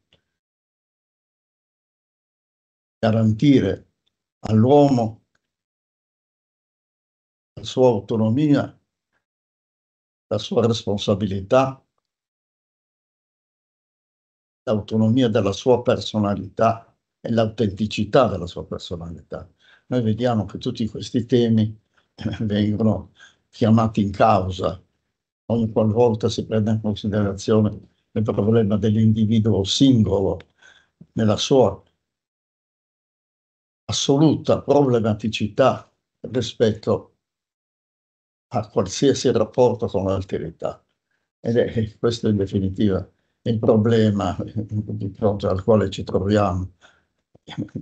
garantire all'uomo la sua autonomia la sua responsabilità, l'autonomia della sua personalità e l'autenticità della sua personalità. Noi vediamo che tutti questi temi eh, vengono chiamati in causa ogni qualvolta si prende in considerazione il problema dell'individuo singolo nella sua assoluta problematicità rispetto a qualsiasi rapporto con l'alterità. Ed è questo in definitiva il problema di fronte al quale ci troviamo,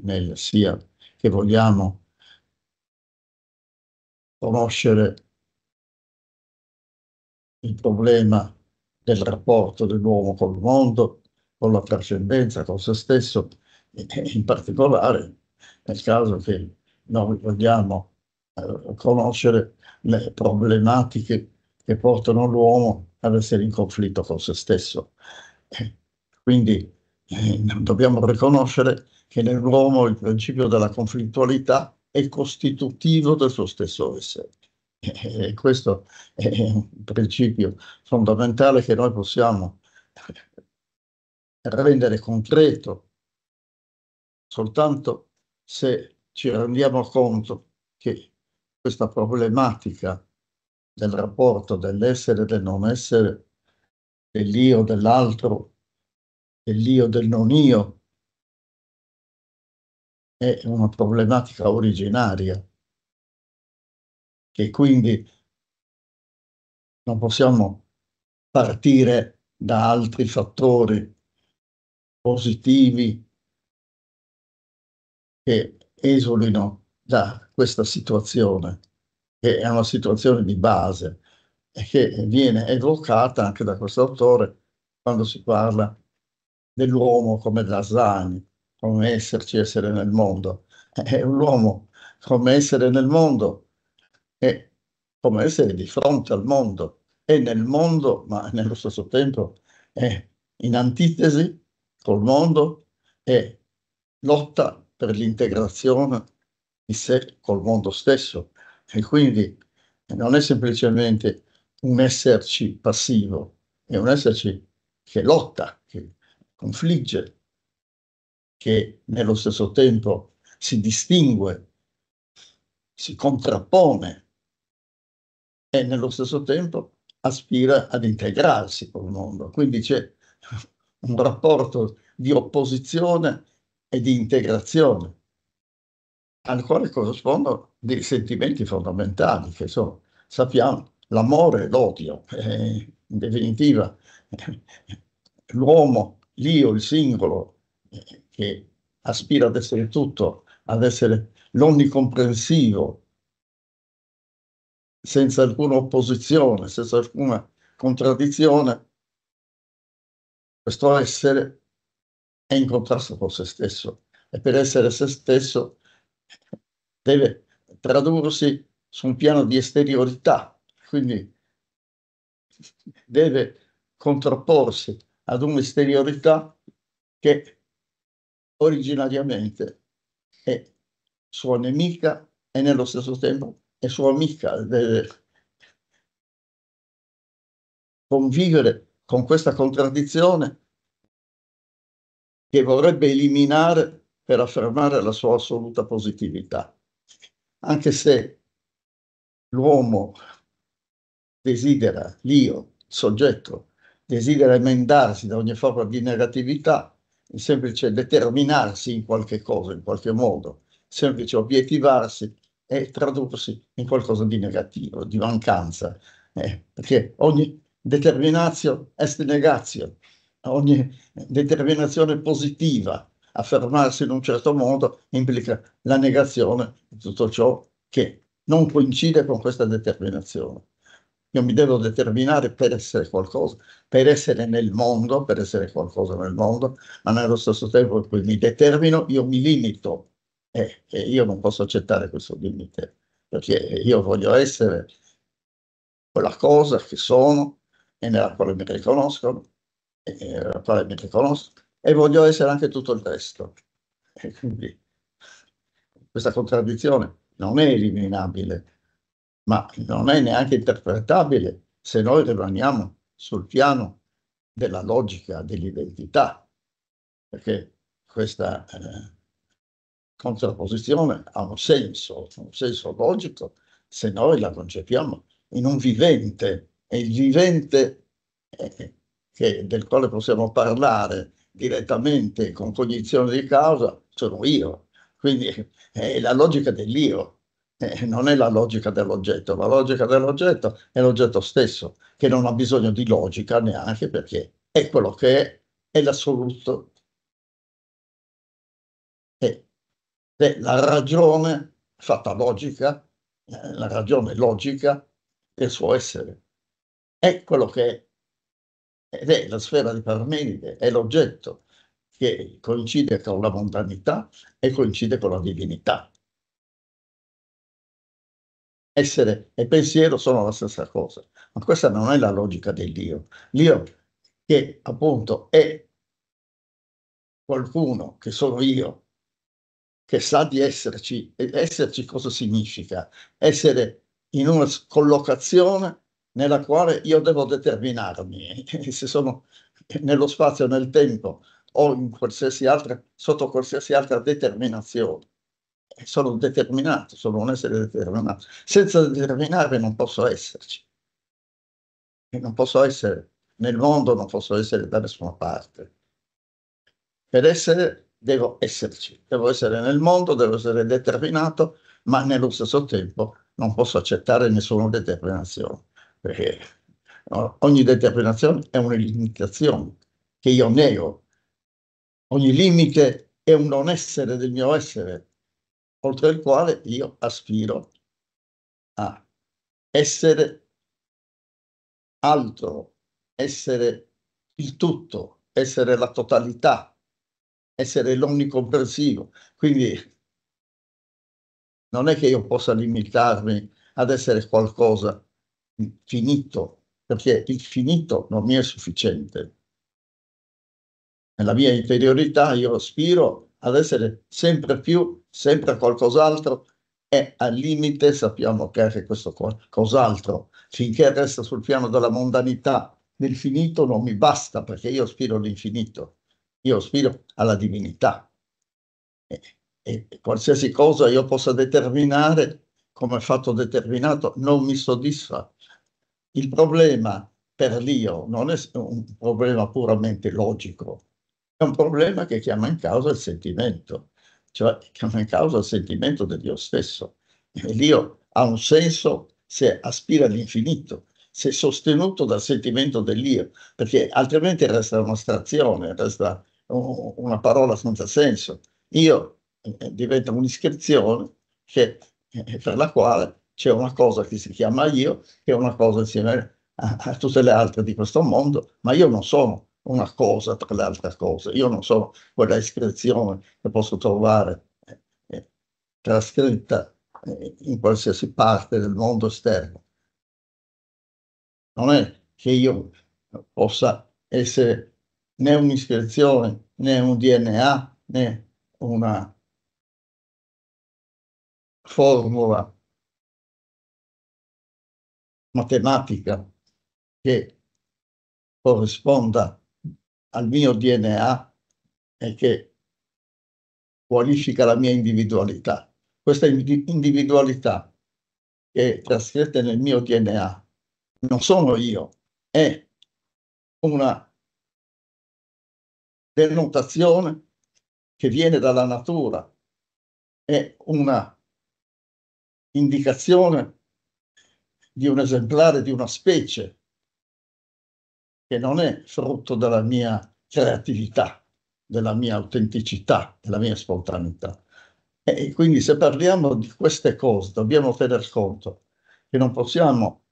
nel, sia che vogliamo conoscere il problema del rapporto dell'uomo col mondo, con la trascendenza, con se stesso, in particolare nel caso che noi vogliamo conoscere le problematiche che portano l'uomo ad essere in conflitto con se stesso. Quindi eh, dobbiamo riconoscere che nell'uomo il principio della conflittualità è costitutivo del suo stesso essere. E questo è un principio fondamentale che noi possiamo rendere concreto soltanto se ci rendiamo conto che questa problematica del rapporto dell'essere e del non essere, dell'io, dell'altro, dell'io, del non io, è una problematica originaria che quindi non possiamo partire da altri fattori positivi che esulino da questa situazione, che è una situazione di base e che viene evocata anche da questo autore quando si parla dell'uomo come Dasani, come esserci, essere nel mondo. È un uomo come essere nel mondo e come essere di fronte al mondo. È nel mondo, ma nello stesso tempo è in antitesi col mondo e lotta per l'integrazione di sé col mondo stesso e quindi non è semplicemente un esserci passivo, è un esserci che lotta, che confligge, che nello stesso tempo si distingue, si contrappone e nello stesso tempo aspira ad integrarsi col mondo. Quindi c'è un rapporto di opposizione e di integrazione al quale corrispondono dei sentimenti fondamentali che sono, sappiamo, l'amore e l'odio. Eh, in definitiva, eh, l'uomo, l'io, il singolo, eh, che aspira ad essere tutto, ad essere l'onnicomprensivo, senza alcuna opposizione, senza alcuna contraddizione, questo essere è in contrasto con se stesso e per essere se stesso deve tradursi su un piano di esteriorità, quindi deve contrapporsi ad un'esteriorità che originariamente è sua nemica e nello stesso tempo è sua amica. Deve convivere con questa contraddizione che vorrebbe eliminare per affermare la sua assoluta positività, anche se l'uomo desidera, l'io, il soggetto, desidera emendarsi da ogni forma di negatività, il semplice determinarsi in qualche cosa, in qualche modo, il semplice obiettivarsi e tradursi in qualcosa di negativo, di mancanza, eh, perché ogni determinazio est negazio, ogni determinazione positiva affermarsi in un certo modo implica la negazione di tutto ciò che non coincide con questa determinazione. Io mi devo determinare per essere qualcosa, per essere nel mondo, per essere qualcosa nel mondo, ma nello stesso tempo in cui mi determino, io mi limito e, e io non posso accettare questo limite, perché io voglio essere quella cosa che sono e nella quale mi riconoscono, e nella quale mi riconosco e voglio essere anche tutto il resto. E quindi questa contraddizione non è eliminabile, ma non è neanche interpretabile se noi rimaniamo sul piano della logica dell'identità, perché questa eh, contrapposizione ha un senso, un senso logico, se noi la concepiamo in un vivente, e il vivente eh, che, del quale possiamo parlare direttamente con cognizione di causa sono io. Quindi eh, è la logica dell'io, eh, non è la logica dell'oggetto. La logica dell'oggetto è l'oggetto stesso, che non ha bisogno di logica neanche perché è quello che è, è l'assoluto. È, eh, la ragione fatta logica, eh, la ragione logica del suo essere. È quello che è ed è la sfera di Parmenide, è l'oggetto che coincide con la mondanità e coincide con la divinità. Essere e pensiero sono la stessa cosa, ma questa non è la logica dell'io. L'io che appunto è qualcuno che sono io, che sa di esserci, e esserci cosa significa? Essere in una collocazione nella quale io devo determinarmi, se sono nello spazio, nel tempo o qualsiasi altra, sotto qualsiasi altra determinazione. Sono determinato, sono un essere determinato. Senza determinarmi non posso esserci. E non posso essere nel mondo, non posso essere da nessuna parte. Per essere devo esserci, devo essere nel mondo, devo essere determinato, ma nello stesso tempo non posso accettare nessuna determinazione perché ogni determinazione è una limitazione che io nego. Ogni limite è un non essere del mio essere, oltre il quale io aspiro a essere altro, essere il tutto, essere la totalità, essere l'onnicomprensivo. Quindi non è che io possa limitarmi ad essere qualcosa il finito, perché il finito non mi è sufficiente. Nella mia interiorità io aspiro ad essere sempre più, sempre qualcos'altro e al limite sappiamo che è questo qualcos'altro, finché resta sul piano della mondanità, nel finito non mi basta perché io aspiro all'infinito, io aspiro alla divinità. e, e qualsiasi cosa io possa determinare come fatto determinato non mi soddisfa. Il problema per l'io non è un problema puramente logico, è un problema che chiama in causa il sentimento, cioè chiama in causa il sentimento dell'io stesso. l'io ha un senso se aspira all'infinito, se sostenuto dal sentimento dell'io, perché altrimenti resta un'astrazione, resta una parola senza senso. Io eh, eh, diventa un'iscrizione che eh, per la quale c'è una cosa che si chiama io, che è una cosa insieme a, a tutte le altre di questo mondo, ma io non sono una cosa tra le altre cose, io non sono quella iscrizione che posso trovare eh, eh, trascritta eh, in qualsiasi parte del mondo esterno. Non è che io possa essere né un'iscrizione, né un DNA, né una formula matematica che corrisponda al mio DNA e che qualifica la mia individualità. Questa individualità che è trascritta nel mio DNA non sono io, è una denotazione che viene dalla natura, è una indicazione di un esemplare di una specie che non è frutto della mia creatività, della mia autenticità, della mia spontaneità. E quindi se parliamo di queste cose dobbiamo tener conto che non possiamo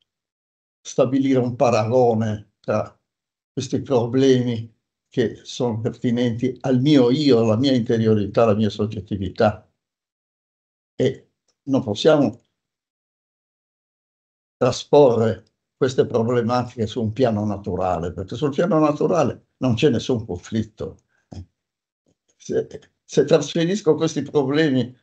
stabilire un paragone tra questi problemi che sono pertinenti al mio io, alla mia interiorità, alla mia soggettività e non possiamo trasporre queste problematiche su un piano naturale, perché sul piano naturale non c'è nessun conflitto. Eh. Se, se trasferisco questi problemi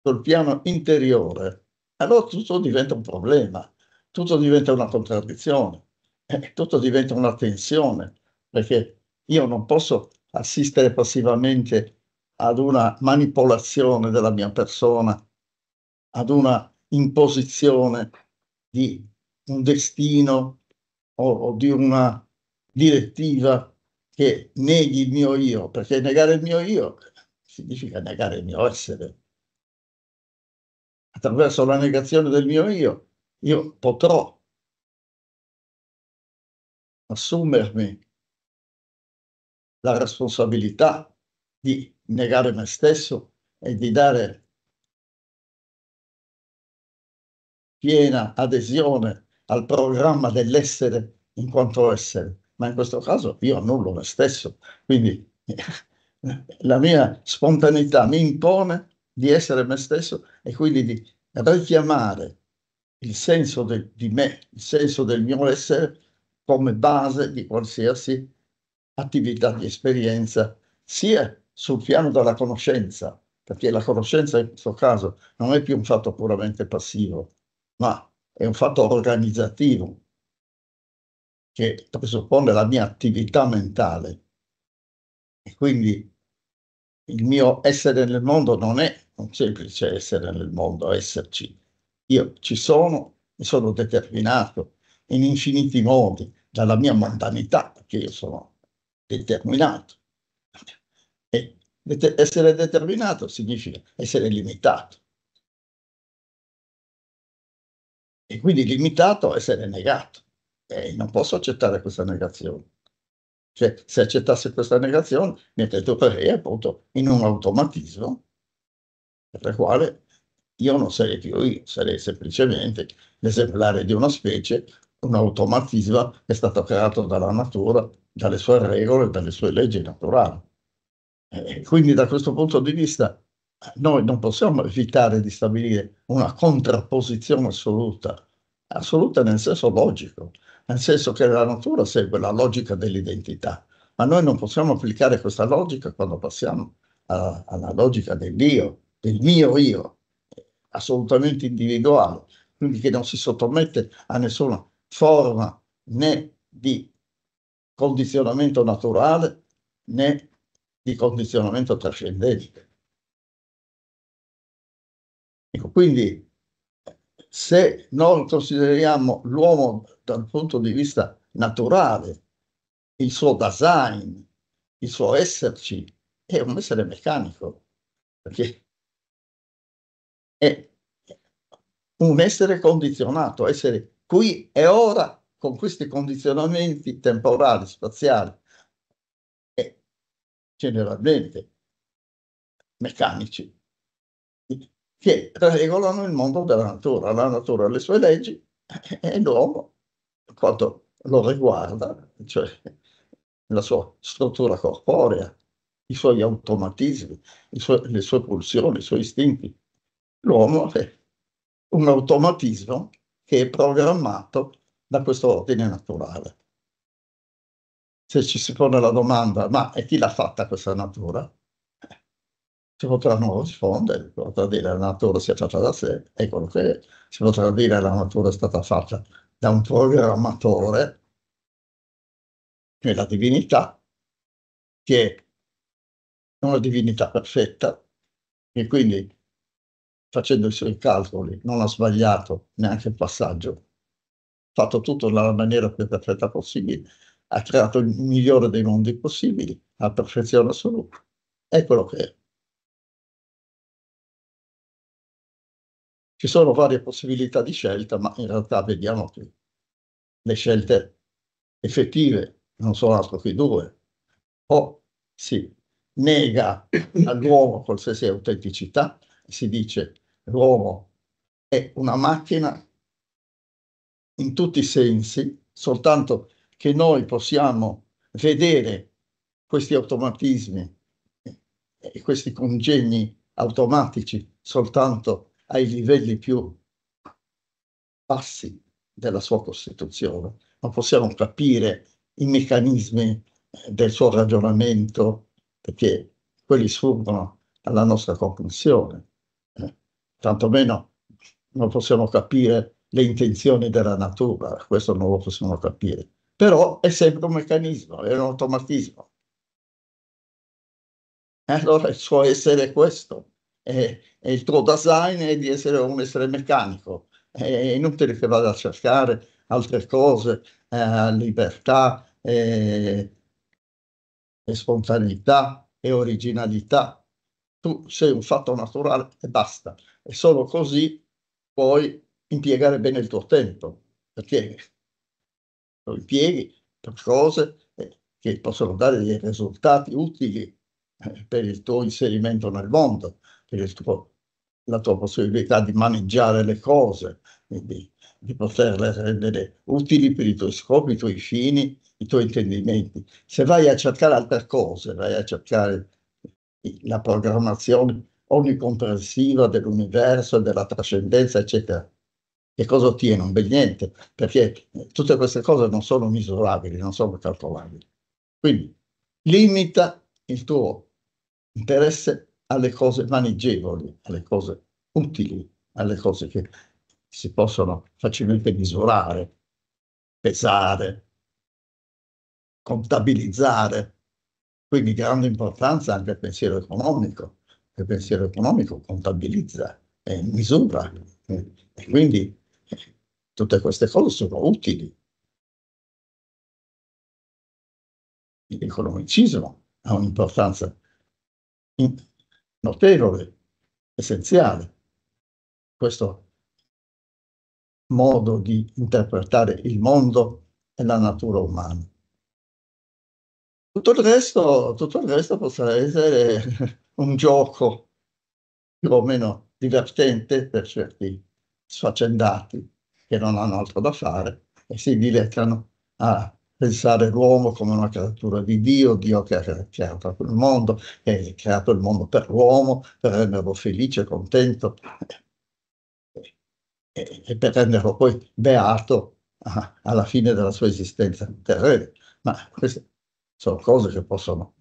sul piano interiore, allora tutto diventa un problema, tutto diventa una contraddizione, eh, tutto diventa una tensione, perché io non posso assistere passivamente ad una manipolazione della mia persona ad una imposizione di un destino o, o di una direttiva che neghi il mio io, perché negare il mio io significa negare il mio essere. Attraverso la negazione del mio io, io potrò assumermi la responsabilità di negare me stesso e di dare piena adesione al programma dell'essere in quanto essere, ma in questo caso io annullo me stesso, quindi la mia spontaneità mi impone di essere me stesso e quindi di richiamare il senso de, di me, il senso del mio essere come base di qualsiasi attività di esperienza, sia sul piano della conoscenza, perché la conoscenza in questo caso non è più un fatto puramente passivo, ma è un fatto organizzativo che presuppone la mia attività mentale. E quindi il mio essere nel mondo non è un semplice essere nel mondo, esserci. Io ci sono e sono determinato in infiniti modi dalla mia mondanità, perché io sono determinato. E essere determinato significa essere limitato. e quindi limitato e se n'è negato. E eh, non posso accettare questa negazione. Cioè, se accettassi questa negazione, mi troverei appunto in un automatismo per il quale io non sarei più io, sarei semplicemente l'esemplare di una specie, un automatismo che è stato creato dalla natura, dalle sue regole, dalle sue leggi naturali. E eh, quindi da questo punto di vista noi non possiamo evitare di stabilire una contrapposizione assoluta, assoluta nel senso logico, nel senso che la natura segue la logica dell'identità, ma noi non possiamo applicare questa logica quando passiamo alla, alla logica dell'io, del mio io, assolutamente individuale, quindi che non si sottomette a nessuna forma né di condizionamento naturale né di condizionamento trascendente. Ecco, quindi se noi consideriamo l'uomo dal punto di vista naturale, il suo design, il suo esserci, è un essere meccanico, perché è un essere condizionato, essere qui e ora con questi condizionamenti temporali, spaziali e generalmente meccanici che regolano il mondo della natura, la natura ha le sue leggi e l'uomo, quando lo riguarda, cioè la sua struttura corporea, i suoi automatismi, i le sue pulsioni, i suoi istinti. L'uomo è un automatismo che è programmato da questo ordine naturale. Se ci si pone la domanda, ma e chi l'ha fatta questa natura? si potranno rispondere, si potrà dire la natura si è fatta da sé, è quello che è. si potrà dire la natura è stata fatta da un programmatore, che è la divinità, che è una divinità perfetta, e quindi facendo i suoi calcoli non ha sbagliato neanche il passaggio, ha fatto tutto nella maniera più perfetta possibile, ha creato il migliore dei mondi possibili, la perfezione assoluta, è quello che è. Ci sono varie possibilità di scelta, ma in realtà vediamo che le scelte effettive non sono altro che due. O si nega all'uomo qualsiasi autenticità, si dice l'uomo è una macchina in tutti i sensi, soltanto che noi possiamo vedere questi automatismi e questi congegni automatici soltanto ai livelli più bassi della sua costituzione, non possiamo capire i meccanismi eh, del suo ragionamento perché quelli sfuggono alla nostra comprensione. Eh, tantomeno non possiamo capire le intenzioni della natura, questo non lo possiamo capire. Però è sempre un meccanismo, è un automatismo. E allora il suo essere è questo eh, il tuo design è di essere un essere meccanico, è inutile che vada a cercare altre cose, eh, libertà, e eh, spontaneità e originalità. Tu sei un fatto naturale e basta. E solo così puoi impiegare bene il tuo tempo, perché lo impieghi per cose eh, che possono dare dei risultati utili eh, per il tuo inserimento nel mondo, per tuo, la tua possibilità di maneggiare le cose, quindi di poterle rendere utili per i tuoi scopi, i tuoi fini, i tuoi intendimenti. Se vai a cercare altre cose, vai a cercare la programmazione onnicomprensiva dell'universo, della trascendenza, eccetera. Che cosa ottiene? Non bel niente, perché tutte queste cose non sono misurabili, non sono calcolabili. Quindi limita il tuo interesse alle cose maneggevoli, alle cose utili, alle cose che si possono facilmente misurare, pesare, contabilizzare. Quindi grande importanza anche il pensiero economico, il pensiero economico contabilizza e misura. E quindi eh, tutte queste cose sono utili. L'economicismo ha un'importanza notevole, essenziale, questo modo di interpretare il mondo e la natura umana. Tutto il resto, tutto il resto potrà essere un gioco più o meno divertente per certi sfaccendati che non hanno altro da fare e si dilettano a pensare l'uomo come una creatura di Dio, Dio che ha creato il mondo, che ha creato il mondo per l'uomo, per renderlo felice, contento e, e per renderlo poi beato ah, alla fine della sua esistenza terrena. Ma queste sono cose che possono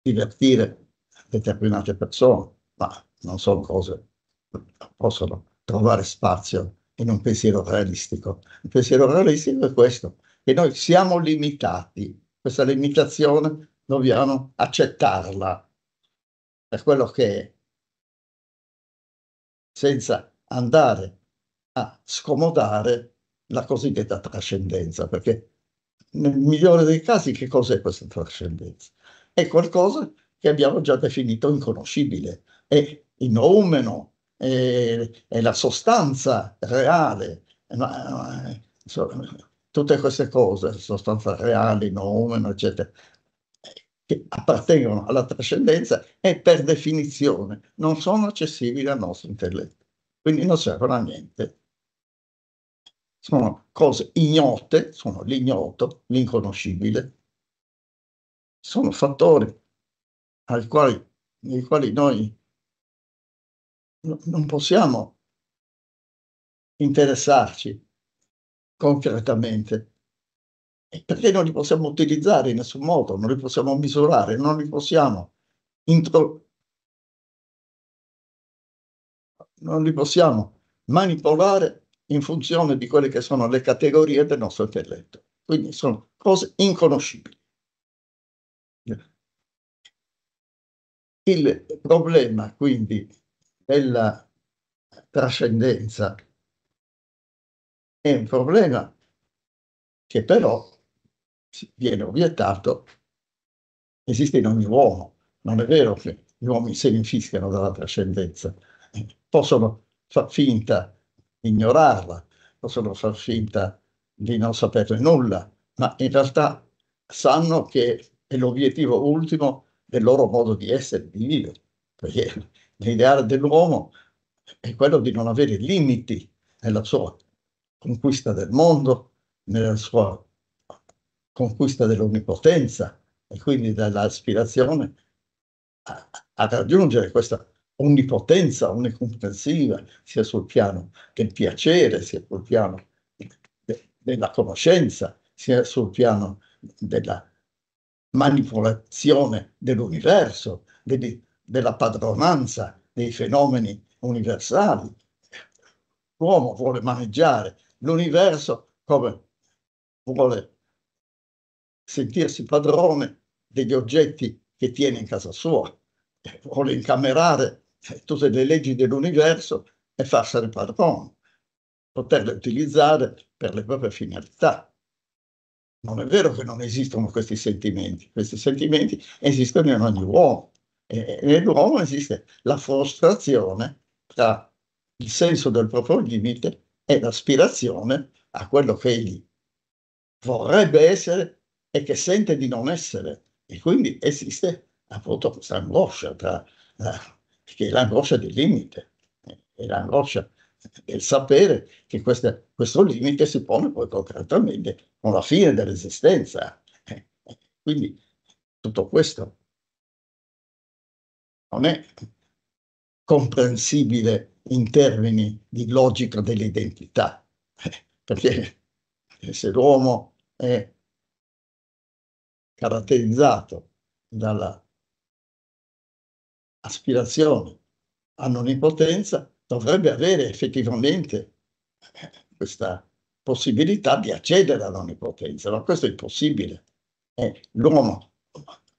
divertire determinate persone, ma non sono cose che possono trovare spazio in un pensiero realistico. Il pensiero realistico è questo, e noi siamo limitati. Questa limitazione dobbiamo accettarla per quello che è, senza andare a scomodare la cosiddetta trascendenza, perché nel migliore dei casi che cos'è questa trascendenza? È qualcosa che abbiamo già definito inconoscibile, è inomeno, è, è la sostanza reale, ma, ma, eh, insomma, tutte queste cose, sostanze reali, nomen, eccetera, che appartengono alla trascendenza e per definizione non sono accessibili al nostro intelletto, quindi non servono a niente. Sono cose ignote, sono l'ignoto, l'inconoscibile, sono fattori ai quali, nei quali noi non possiamo interessarci concretamente. Perché non li possiamo utilizzare in nessun modo, non li possiamo misurare, non li possiamo intro... non li possiamo manipolare in funzione di quelle che sono le categorie del nostro intelletto. Quindi sono cose inconoscibili. Il problema quindi della trascendenza è un problema che però viene obiettato esiste in ogni uomo. Non è vero che gli uomini se ne infischiano dalla trascendenza. Possono far finta di ignorarla, possono far finta di non saperne nulla, ma in realtà sanno che è l'obiettivo ultimo del loro modo di essere, di vivere Perché l'ideale dell'uomo è quello di non avere limiti nella sua conquista del mondo, nella sua conquista dell'onnipotenza e quindi dell'aspirazione a, a raggiungere questa onnipotenza onnicomprensiva, sia sul piano del piacere, sia sul piano de, della conoscenza, sia sul piano della manipolazione dell'universo, de, della padronanza dei fenomeni universali. L'uomo vuole maneggiare l'universo come vuole sentirsi padrone degli oggetti che tiene in casa sua, vuole incamerare eh, tutte le leggi dell'universo e farsene padrone, poterle utilizzare per le proprie finalità. Non è vero che non esistono questi sentimenti, questi sentimenti esistono in ogni uomo e nell'uomo esiste la frustrazione tra il senso del proprio limite è l'aspirazione a quello che egli vorrebbe essere e che sente di non essere. E quindi esiste appunto questa angoscia, tra, la, che è l'angoscia del limite, è l'angoscia del sapere che questa, questo limite si pone poi concretamente con la fine dell'esistenza. Quindi tutto questo non è comprensibile in termini di logica dell'identità, eh, perché se l'uomo è caratterizzato dalla aspirazione all'onnipotenza, dovrebbe avere effettivamente eh, questa possibilità di accedere all'onnipotenza, ma questo è impossibile. Eh, l'uomo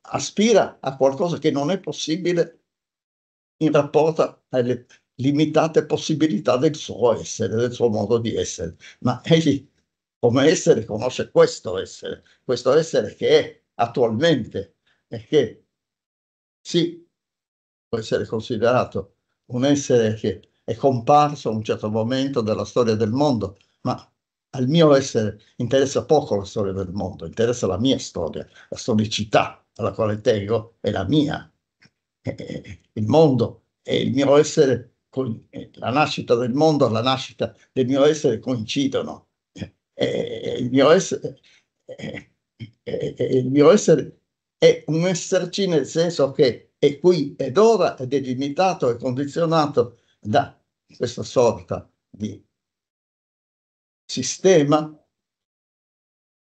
aspira a qualcosa che non è possibile in rapporto alle, limitate possibilità del suo essere, del suo modo di essere, ma egli come essere conosce questo essere, questo essere che è attualmente e che sì, può essere considerato un essere che è comparso a un certo momento della storia del mondo, ma al mio essere interessa poco la storia del mondo, interessa la mia storia, la storicità alla quale tengo è la mia. Eh, eh, eh, il mondo e il mio essere eh, la nascita del mondo e la nascita del mio essere coincidono. E eh, eh, il mio essere, e, e, il mio essere è un esserci nel senso che è qui ed ora ed è limitato e condizionato da questa sorta di sistema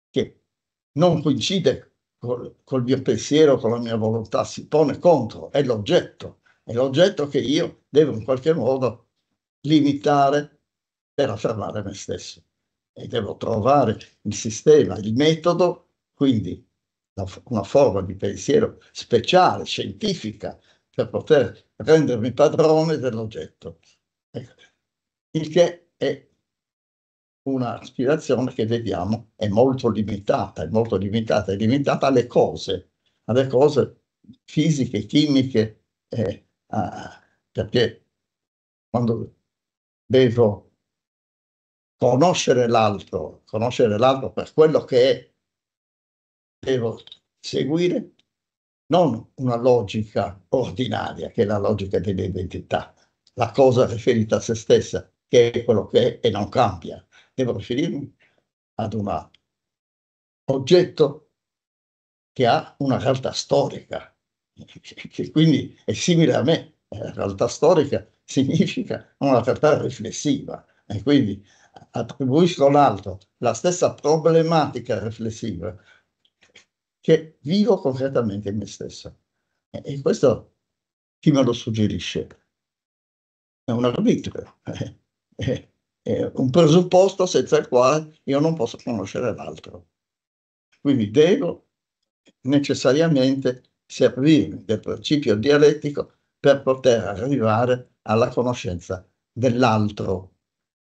che non coincide col, col mio pensiero, con la mia volontà, si pone contro, è l'oggetto è l'oggetto che io devo in qualche modo limitare per affermare me stesso e devo trovare il sistema, il metodo, quindi una forma di pensiero speciale, scientifica, per poter rendermi padrone dell'oggetto. Ecco. Il che è un'aspirazione che vediamo è molto limitata, è molto limitata, è limitata alle cose, alle cose fisiche, chimiche, eh, Ah, perché quando devo conoscere l'altro, conoscere l'altro per quello che è, devo seguire non una logica ordinaria, che è la logica dell'identità, la cosa riferita a se stessa, che è quello che è e non cambia. Devo riferirmi ad un oggetto che ha una realtà storica, che quindi è simile a me, eh, la realtà storica significa una realtà riflessiva e quindi attribuisco all'altro la stessa problematica riflessiva che vivo concretamente in me stesso. E questo chi me lo suggerisce? È un arbitrio, è, è, è un presupposto senza il quale io non posso conoscere l'altro. Quindi devo necessariamente servirmi del principio dialettico per poter arrivare alla conoscenza dell'altro,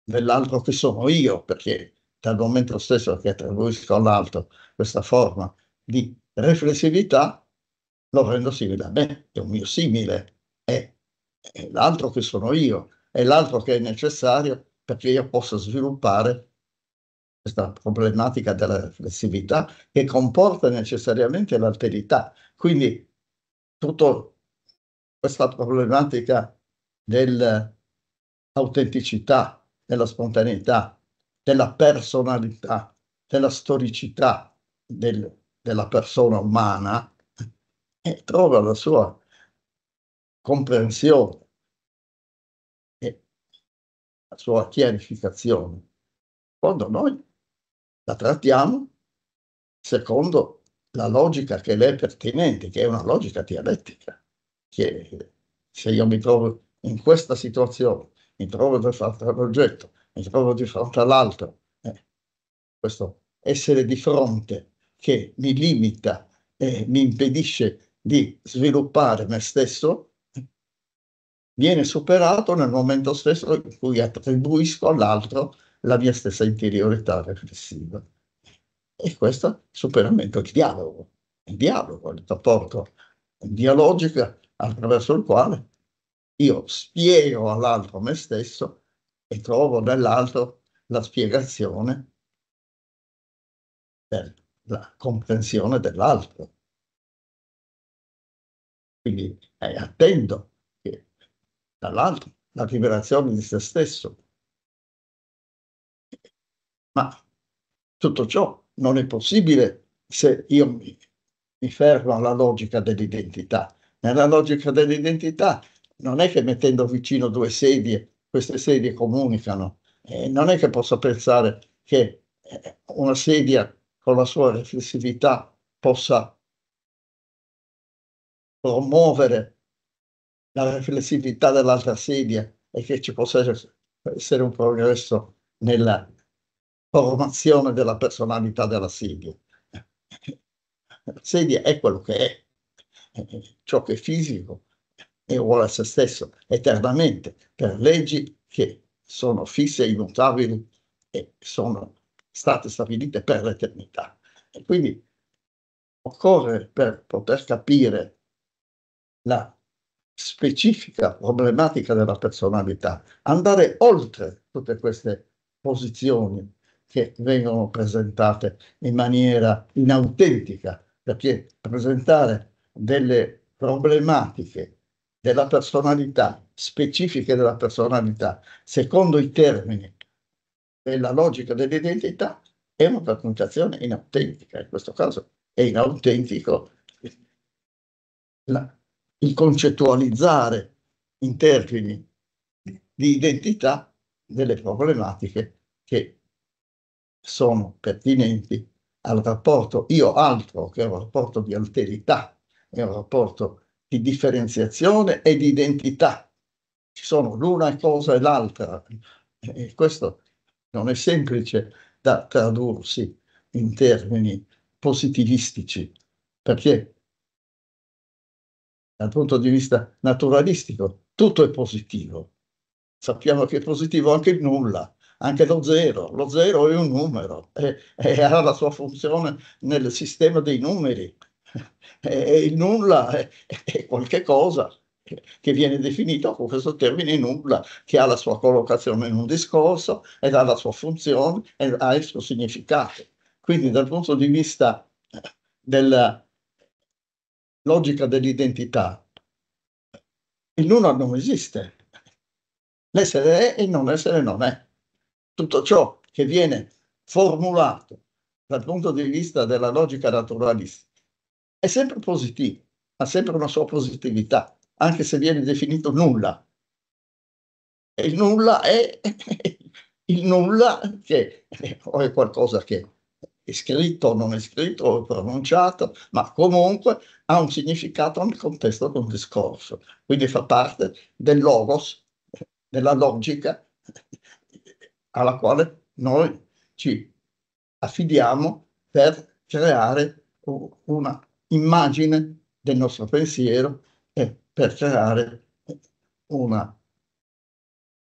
dell'altro che sono io, perché dal momento stesso che attribuisco all'altro questa forma di riflessività, lo rendo simile a me, è un mio simile, è, è l'altro che sono io, è l'altro che è necessario perché io possa sviluppare questa problematica della riflessività che comporta necessariamente l'alterità, quindi tutta questa problematica dell'autenticità, della spontaneità, della personalità, della storicità del, della persona umana e trova la sua comprensione e la sua chiarificazione quando noi la trattiamo secondo la logica che le è pertinente, che è una logica dialettica, che se io mi trovo in questa situazione, mi trovo di fronte all'oggetto, mi trovo di fronte all'altro, eh, questo essere di fronte che mi limita e mi impedisce di sviluppare me stesso, eh, viene superato nel momento stesso in cui attribuisco all'altro la mia stessa interiorità reflessiva. E questo è superamento del dialogo, il dialogo, il rapporto dialogico attraverso il quale io spiego all'altro me stesso e trovo nell'altro la spiegazione per la comprensione dell'altro. Quindi eh, attendo che dall'altro la liberazione di se stesso. Ma tutto ciò non è possibile se io mi, mi fermo alla logica dell'identità. Nella logica dell'identità non è che mettendo vicino due sedie, queste sedie comunicano, eh, non è che posso pensare che eh, una sedia con la sua riflessività possa promuovere la riflessività dell'altra sedia e che ci possa essere un progresso nella formazione della personalità della sedia. La sedia è quello che è, ciò che è fisico e vuole a se stesso eternamente per leggi che sono fisse, immutabili e sono state stabilite per l'eternità. E quindi occorre per poter capire la specifica problematica della personalità andare oltre tutte queste posizioni che vengono presentate in maniera inautentica, perché presentare delle problematiche della personalità, specifiche della personalità, secondo i termini della logica dell'identità, è una presentazione inautentica. In questo caso è inautentico la, il concettualizzare in termini di identità delle problematiche che sono pertinenti al rapporto io altro che un rapporto di alterità, è un rapporto di differenziazione e di identità. Ci sono l'una cosa e l'altra e questo non è semplice da tradursi in termini positivistici perché dal punto di vista naturalistico tutto è positivo. Sappiamo che è positivo anche il nulla, anche lo zero, lo zero è un numero e, e ha la sua funzione nel sistema dei numeri, e il nulla è, è qualche cosa che viene definito con questo termine nulla, che ha la sua collocazione in un discorso ed ha la sua funzione e ha il suo significato. Quindi dal punto di vista della logica dell'identità, il nulla non esiste. L'essere è e il non essere non è tutto ciò che viene formulato dal punto di vista della logica naturalista è sempre positivo, ha sempre una sua positività, anche se viene definito nulla. E il nulla è il nulla che o è qualcosa che è scritto o non è scritto o è pronunciato, ma comunque ha un significato nel contesto di un discorso, quindi fa parte del logos, della logica alla quale noi ci affidiamo per creare una immagine del nostro pensiero e per creare una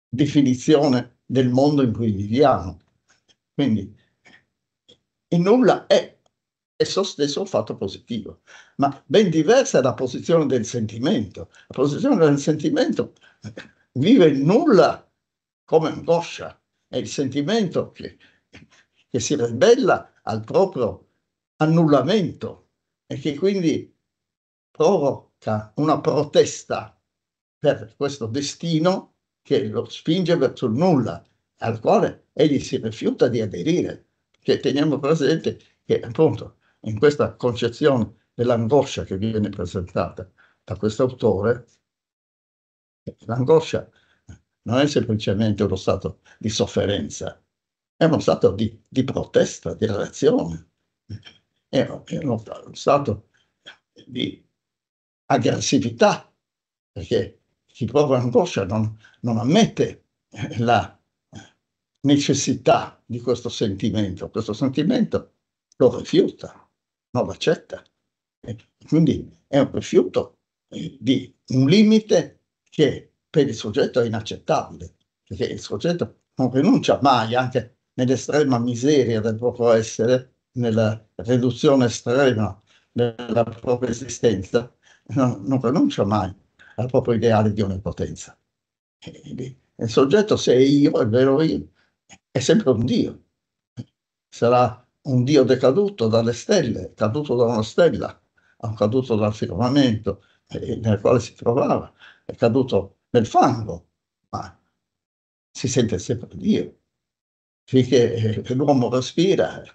definizione del mondo in cui viviamo. Quindi il nulla è esso stesso un fatto positivo, ma ben diversa è la posizione del sentimento. La posizione del sentimento vive il nulla come angoscia, è il sentimento che, che si ribella al proprio annullamento e che quindi provoca una protesta per questo destino che lo spinge verso il nulla, al quale egli si rifiuta di aderire. Che teniamo presente che appunto in questa concezione dell'angoscia che viene presentata da questo autore, l'angoscia non è semplicemente uno stato di sofferenza, è uno stato di, di protesta, di reazione, è, è uno, stato di aggressività, perché chi prova angoscia non, non ammette la necessità di questo sentimento, questo sentimento lo rifiuta, non lo accetta. Quindi è un rifiuto eh, di un limite che per il soggetto è inaccettabile, perché il soggetto non rinuncia mai, anche nell'estrema miseria del proprio essere, nella riduzione estrema della propria esistenza, non, non rinuncia mai al proprio ideale di onnipotenza. Il soggetto, se è io, è vero io, è sempre un Dio. Sarà un Dio decaduto dalle stelle, caduto da una stella, caduto dal firmamento eh, nel quale si trovava, è caduto nel fango, ma si sente sempre Dio. Finché eh, l'uomo respira, eh,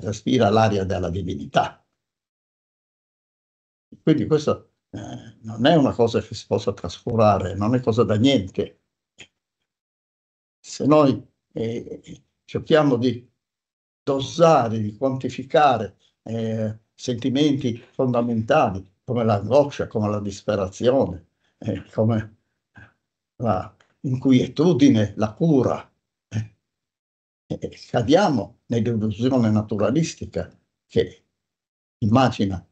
respira l'aria della divinità. Quindi questo eh, non è una cosa che si possa trascurare, non è cosa da niente. Se noi eh, cerchiamo di dosare, di quantificare eh, sentimenti fondamentali come l'angoscia, come la disperazione, eh, come la inquietudine, la cura. Eh? E cadiamo nell'illusione naturalistica che immagina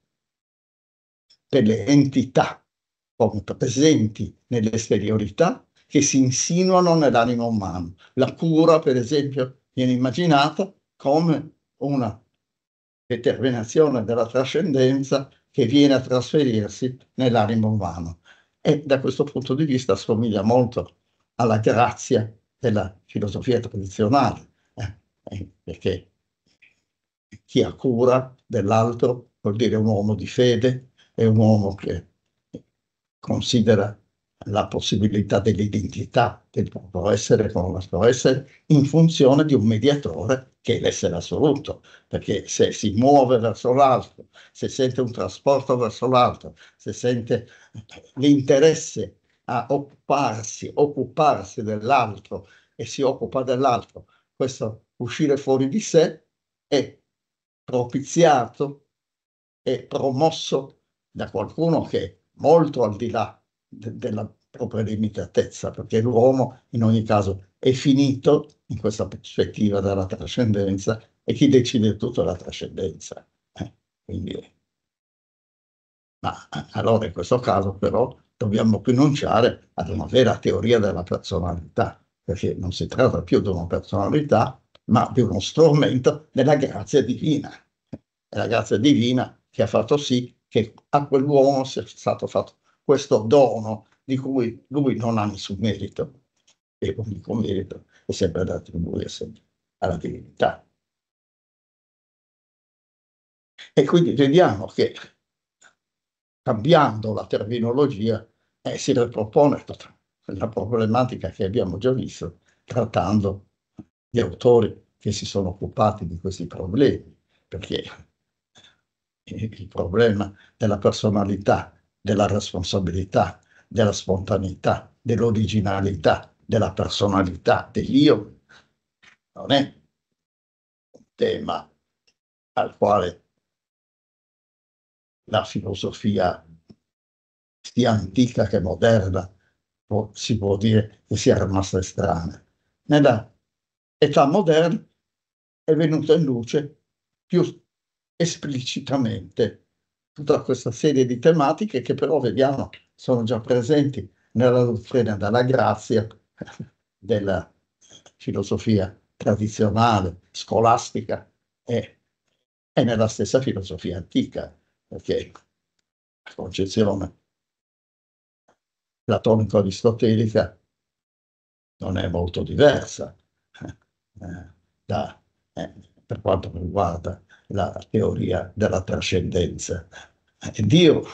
delle entità presenti nell'esteriorità che si insinuano nell'animo umano. La cura, per esempio, viene immaginata come una determinazione della trascendenza che viene a trasferirsi nell'animo umano e da questo punto di vista somiglia molto alla grazia della filosofia tradizionale, eh, eh, perché chi ha cura dell'altro vuol dire un uomo di fede, è un uomo che considera la possibilità dell'identità del proprio essere con il nostro essere in funzione di un mediatore che è l'essere assoluto, perché se si muove verso l'altro, se sente un trasporto verso l'altro, se sente l'interesse a occuparsi, occuparsi dell'altro e si occupa dell'altro, questo uscire fuori di sé è propiziato è promosso da qualcuno che è molto al di là de, della propria limitatezza, perché l'uomo in ogni caso è finito in questa prospettiva della trascendenza e chi decide tutto è la trascendenza. Eh, quindi, ma allora in questo caso però dobbiamo rinunciare ad una vera teoria della personalità, perché non si tratta più di una personalità, ma di uno strumento della grazia divina. È la grazia divina che ha fatto sì che a quell'uomo sia stato fatto questo dono di cui lui non ha nessun merito e l'unico merito è sempre da attribuire alla divinità. E quindi vediamo che cambiando la terminologia eh, si ripropone tutta la problematica che abbiamo già visto trattando gli autori che si sono occupati di questi problemi, perché il problema della personalità della responsabilità, della spontaneità, dell'originalità, della personalità, dell'io, non è un tema al quale la filosofia sia antica che moderna si può dire che sia rimasta estranea. Nella età moderna è venuta in luce più esplicitamente tutta questa serie di tematiche che però vediamo sono già presenti nella dottrina della grazia della filosofia tradizionale, scolastica e, e nella stessa filosofia antica, perché la concezione platonico-aristotelica non è molto diversa eh, da, eh, per quanto riguarda la teoria della trascendenza. E Dio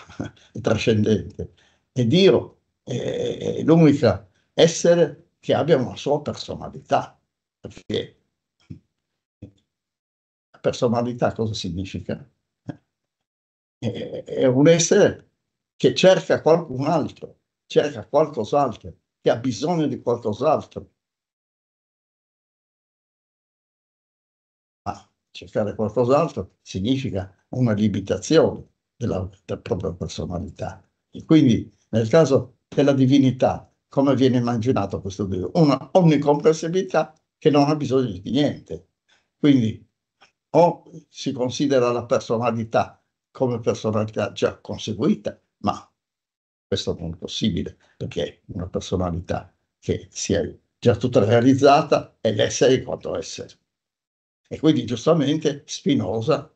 è trascendente e Dio è, l'unico essere che abbia una sua personalità. Perché personalità cosa significa? è un essere che cerca qualcun altro, cerca qualcos'altro, che ha bisogno di qualcos'altro cercare qualcos'altro significa una limitazione della, della propria personalità. E quindi nel caso della divinità, come viene immaginato questo Dio? Una onnicomprensibilità che non ha bisogno di niente. Quindi o si considera la personalità come personalità già conseguita, ma questo non è possibile perché è una personalità che si è già tutta realizzata è l'essere quanto essere. E quindi giustamente Spinoza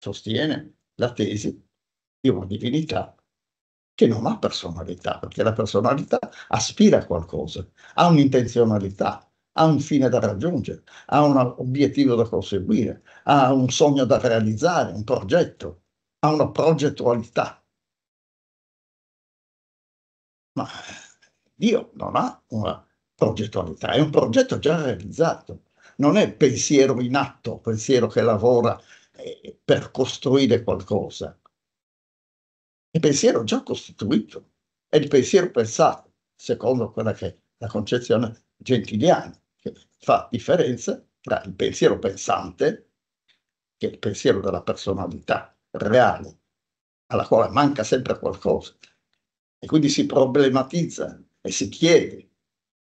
sostiene la tesi di una divinità che non ha personalità, perché la personalità aspira a qualcosa, ha un'intenzionalità, ha un fine da raggiungere, ha un obiettivo da conseguire, ha un sogno da realizzare, un progetto, ha una progettualità. Ma Dio non ha una progettualità, è un progetto già realizzato non è pensiero in atto, pensiero che lavora eh, per costruire qualcosa. È pensiero già costituito, è il pensiero pensato, secondo quella che è la concezione gentiliana, che fa differenza tra il pensiero pensante, che è il pensiero della personalità reale, alla quale manca sempre qualcosa, e quindi si problematizza e si chiede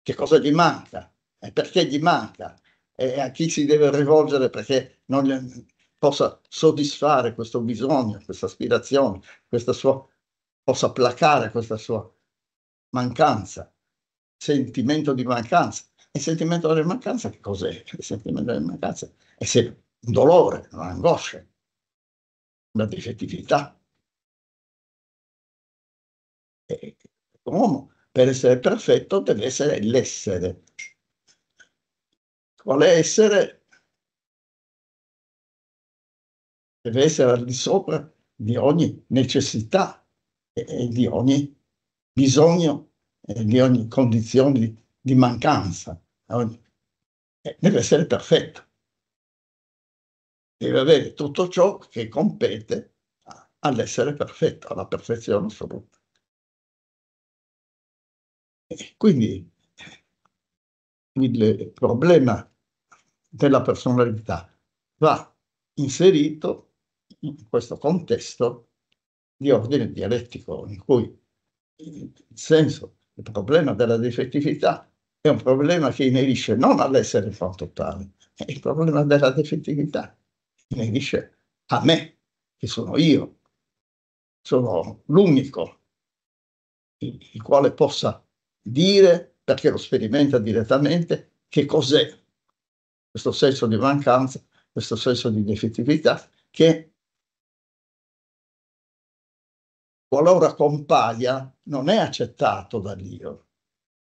che cosa gli manca e perché gli manca e a chi si deve rivolgere perché non possa soddisfare questo bisogno, questa aspirazione, questa sua, possa placare questa sua mancanza, sentimento di mancanza. E il sentimento della mancanza che cos'è? Il sentimento della mancanza è se un dolore, un'angoscia, una defettività. E l'uomo, per essere perfetto, deve essere l'essere quale essere deve essere al di sopra di ogni necessità e di ogni bisogno e di ogni condizione di, di mancanza. Eh, deve essere perfetto. Deve avere tutto ciò che compete all'essere perfetto, alla perfezione assoluta. E quindi il problema della personalità, va inserito in questo contesto di ordine dialettico, in cui il senso, il problema della defettività è un problema che inerisce non all'essere quanto tale, è il problema della defettività, inerisce a me, che sono io, sono l'unico il quale possa dire, perché lo sperimenta direttamente, che cos'è questo senso di mancanza, questo senso di definitività che qualora compaia non è accettato da Dio,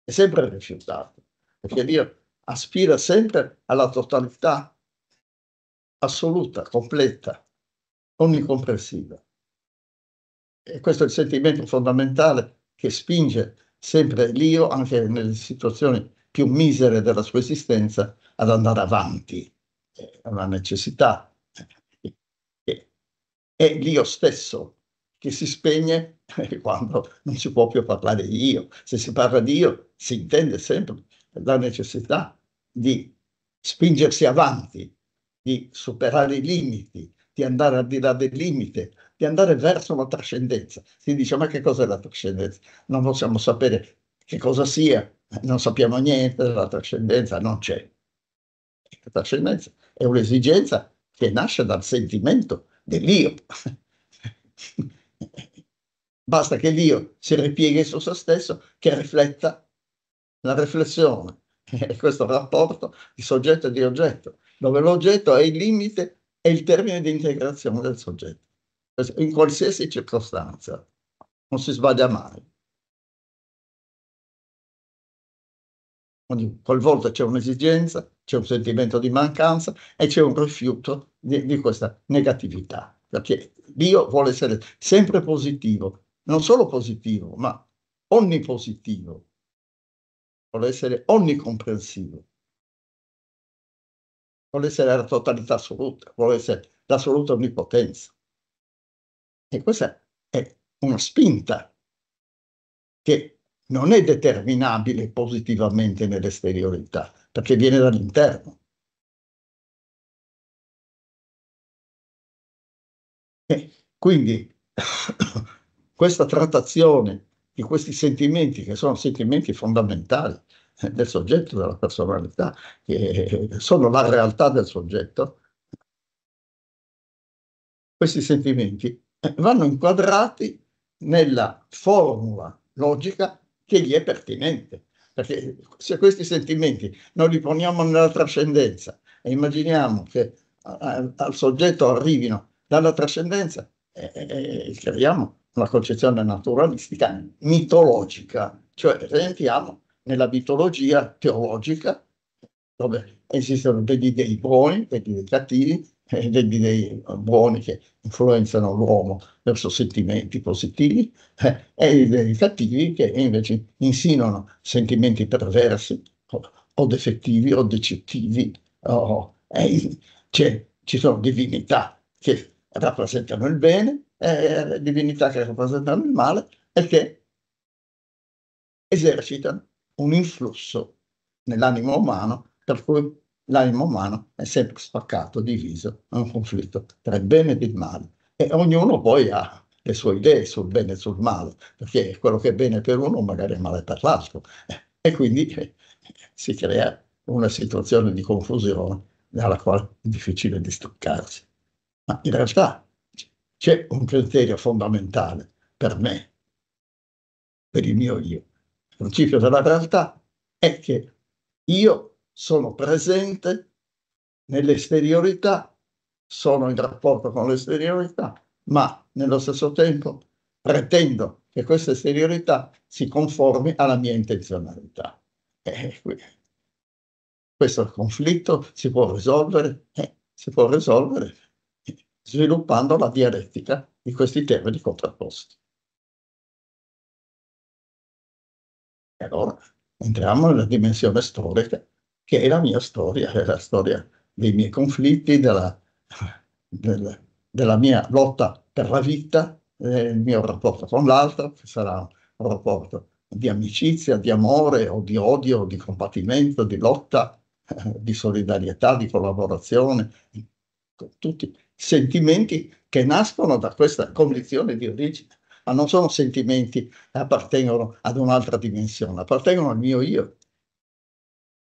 è sempre rifiutato, perché Dio aspira sempre alla totalità assoluta, completa, onnicomprensiva. E questo è il sentimento fondamentale che spinge sempre l'io anche nelle situazioni più misere della sua esistenza ad andare avanti, è eh, una necessità. È l'io stesso che si spegne eh, quando non si può più parlare di io. Se si parla di io si intende sempre la necessità di spingersi avanti, di superare i limiti, di andare al di là del limite, di andare verso la trascendenza. Si dice ma che cos'è la trascendenza? Non possiamo sapere che cosa sia, non sappiamo niente, la trascendenza non c'è. La trascendenza è un'esigenza che nasce dal sentimento dell'io. Basta che l'io si ripieghi su se stesso, che rifletta la riflessione e questo rapporto di soggetto e di oggetto, dove l'oggetto è il limite e il termine di integrazione del soggetto, in qualsiasi circostanza, non si sbaglia mai. Ogni, talvolta c'è un'esigenza, c'è un sentimento di mancanza e c'è un rifiuto di, di questa negatività, perché Dio vuole essere sempre positivo, non solo positivo, ma onnipositivo, vuole essere onnicomprensivo, vuole essere la totalità assoluta, vuole essere l'assoluta onnipotenza. E questa è una spinta che non è determinabile positivamente nell'esteriorità, perché viene dall'interno. E quindi questa trattazione di questi sentimenti, che sono sentimenti fondamentali eh, del soggetto, della personalità, che sono la realtà del soggetto, questi sentimenti eh, vanno inquadrati nella formula logica che gli è pertinente. Perché se questi sentimenti non li poniamo nella trascendenza e immaginiamo che al soggetto arrivino dalla trascendenza, eh, eh, creiamo una concezione naturalistica mitologica, cioè rientriamo nella mitologia teologica dove esistono degli dei buoni, degli dei cattivi, eh, degli dei buoni che influenzano l'uomo verso sentimenti positivi eh, e dei cattivi che invece insinuano sentimenti perversi o, o defettivi o decettivi. O, eh, ci sono divinità che rappresentano il bene, eh, divinità che rappresentano il male e che esercitano un influsso nell'animo umano per cui l'animo umano è sempre spaccato, diviso, è un conflitto tra il bene ed il male. E ognuno poi ha le sue idee sul bene e sul male, perché quello che è bene per uno magari è male per l'altro. E quindi eh, si crea una situazione di confusione dalla quale è difficile distaccarsi. Ma in realtà c'è un criterio fondamentale per me, per il mio io. Il principio della realtà è che io sono presente nell'esteriorità, sono in rapporto con l'esteriorità, ma nello stesso tempo pretendo che questa esteriorità si conformi alla mia intenzionalità. Eh, questo conflitto si può risolvere, eh, si può risolvere sviluppando la dialettica di questi termini contrapposti. E allora entriamo nella dimensione storica che è la mia storia, è la storia dei miei conflitti, della, del, della mia lotta per la vita, eh, il mio rapporto con l'altro, che sarà un rapporto di amicizia, di amore o di odio, di combattimento, di lotta, eh, di solidarietà, di collaborazione, tutti sentimenti che nascono da questa condizione di origine, ma non sono sentimenti che appartengono ad un'altra dimensione, appartengono al mio io.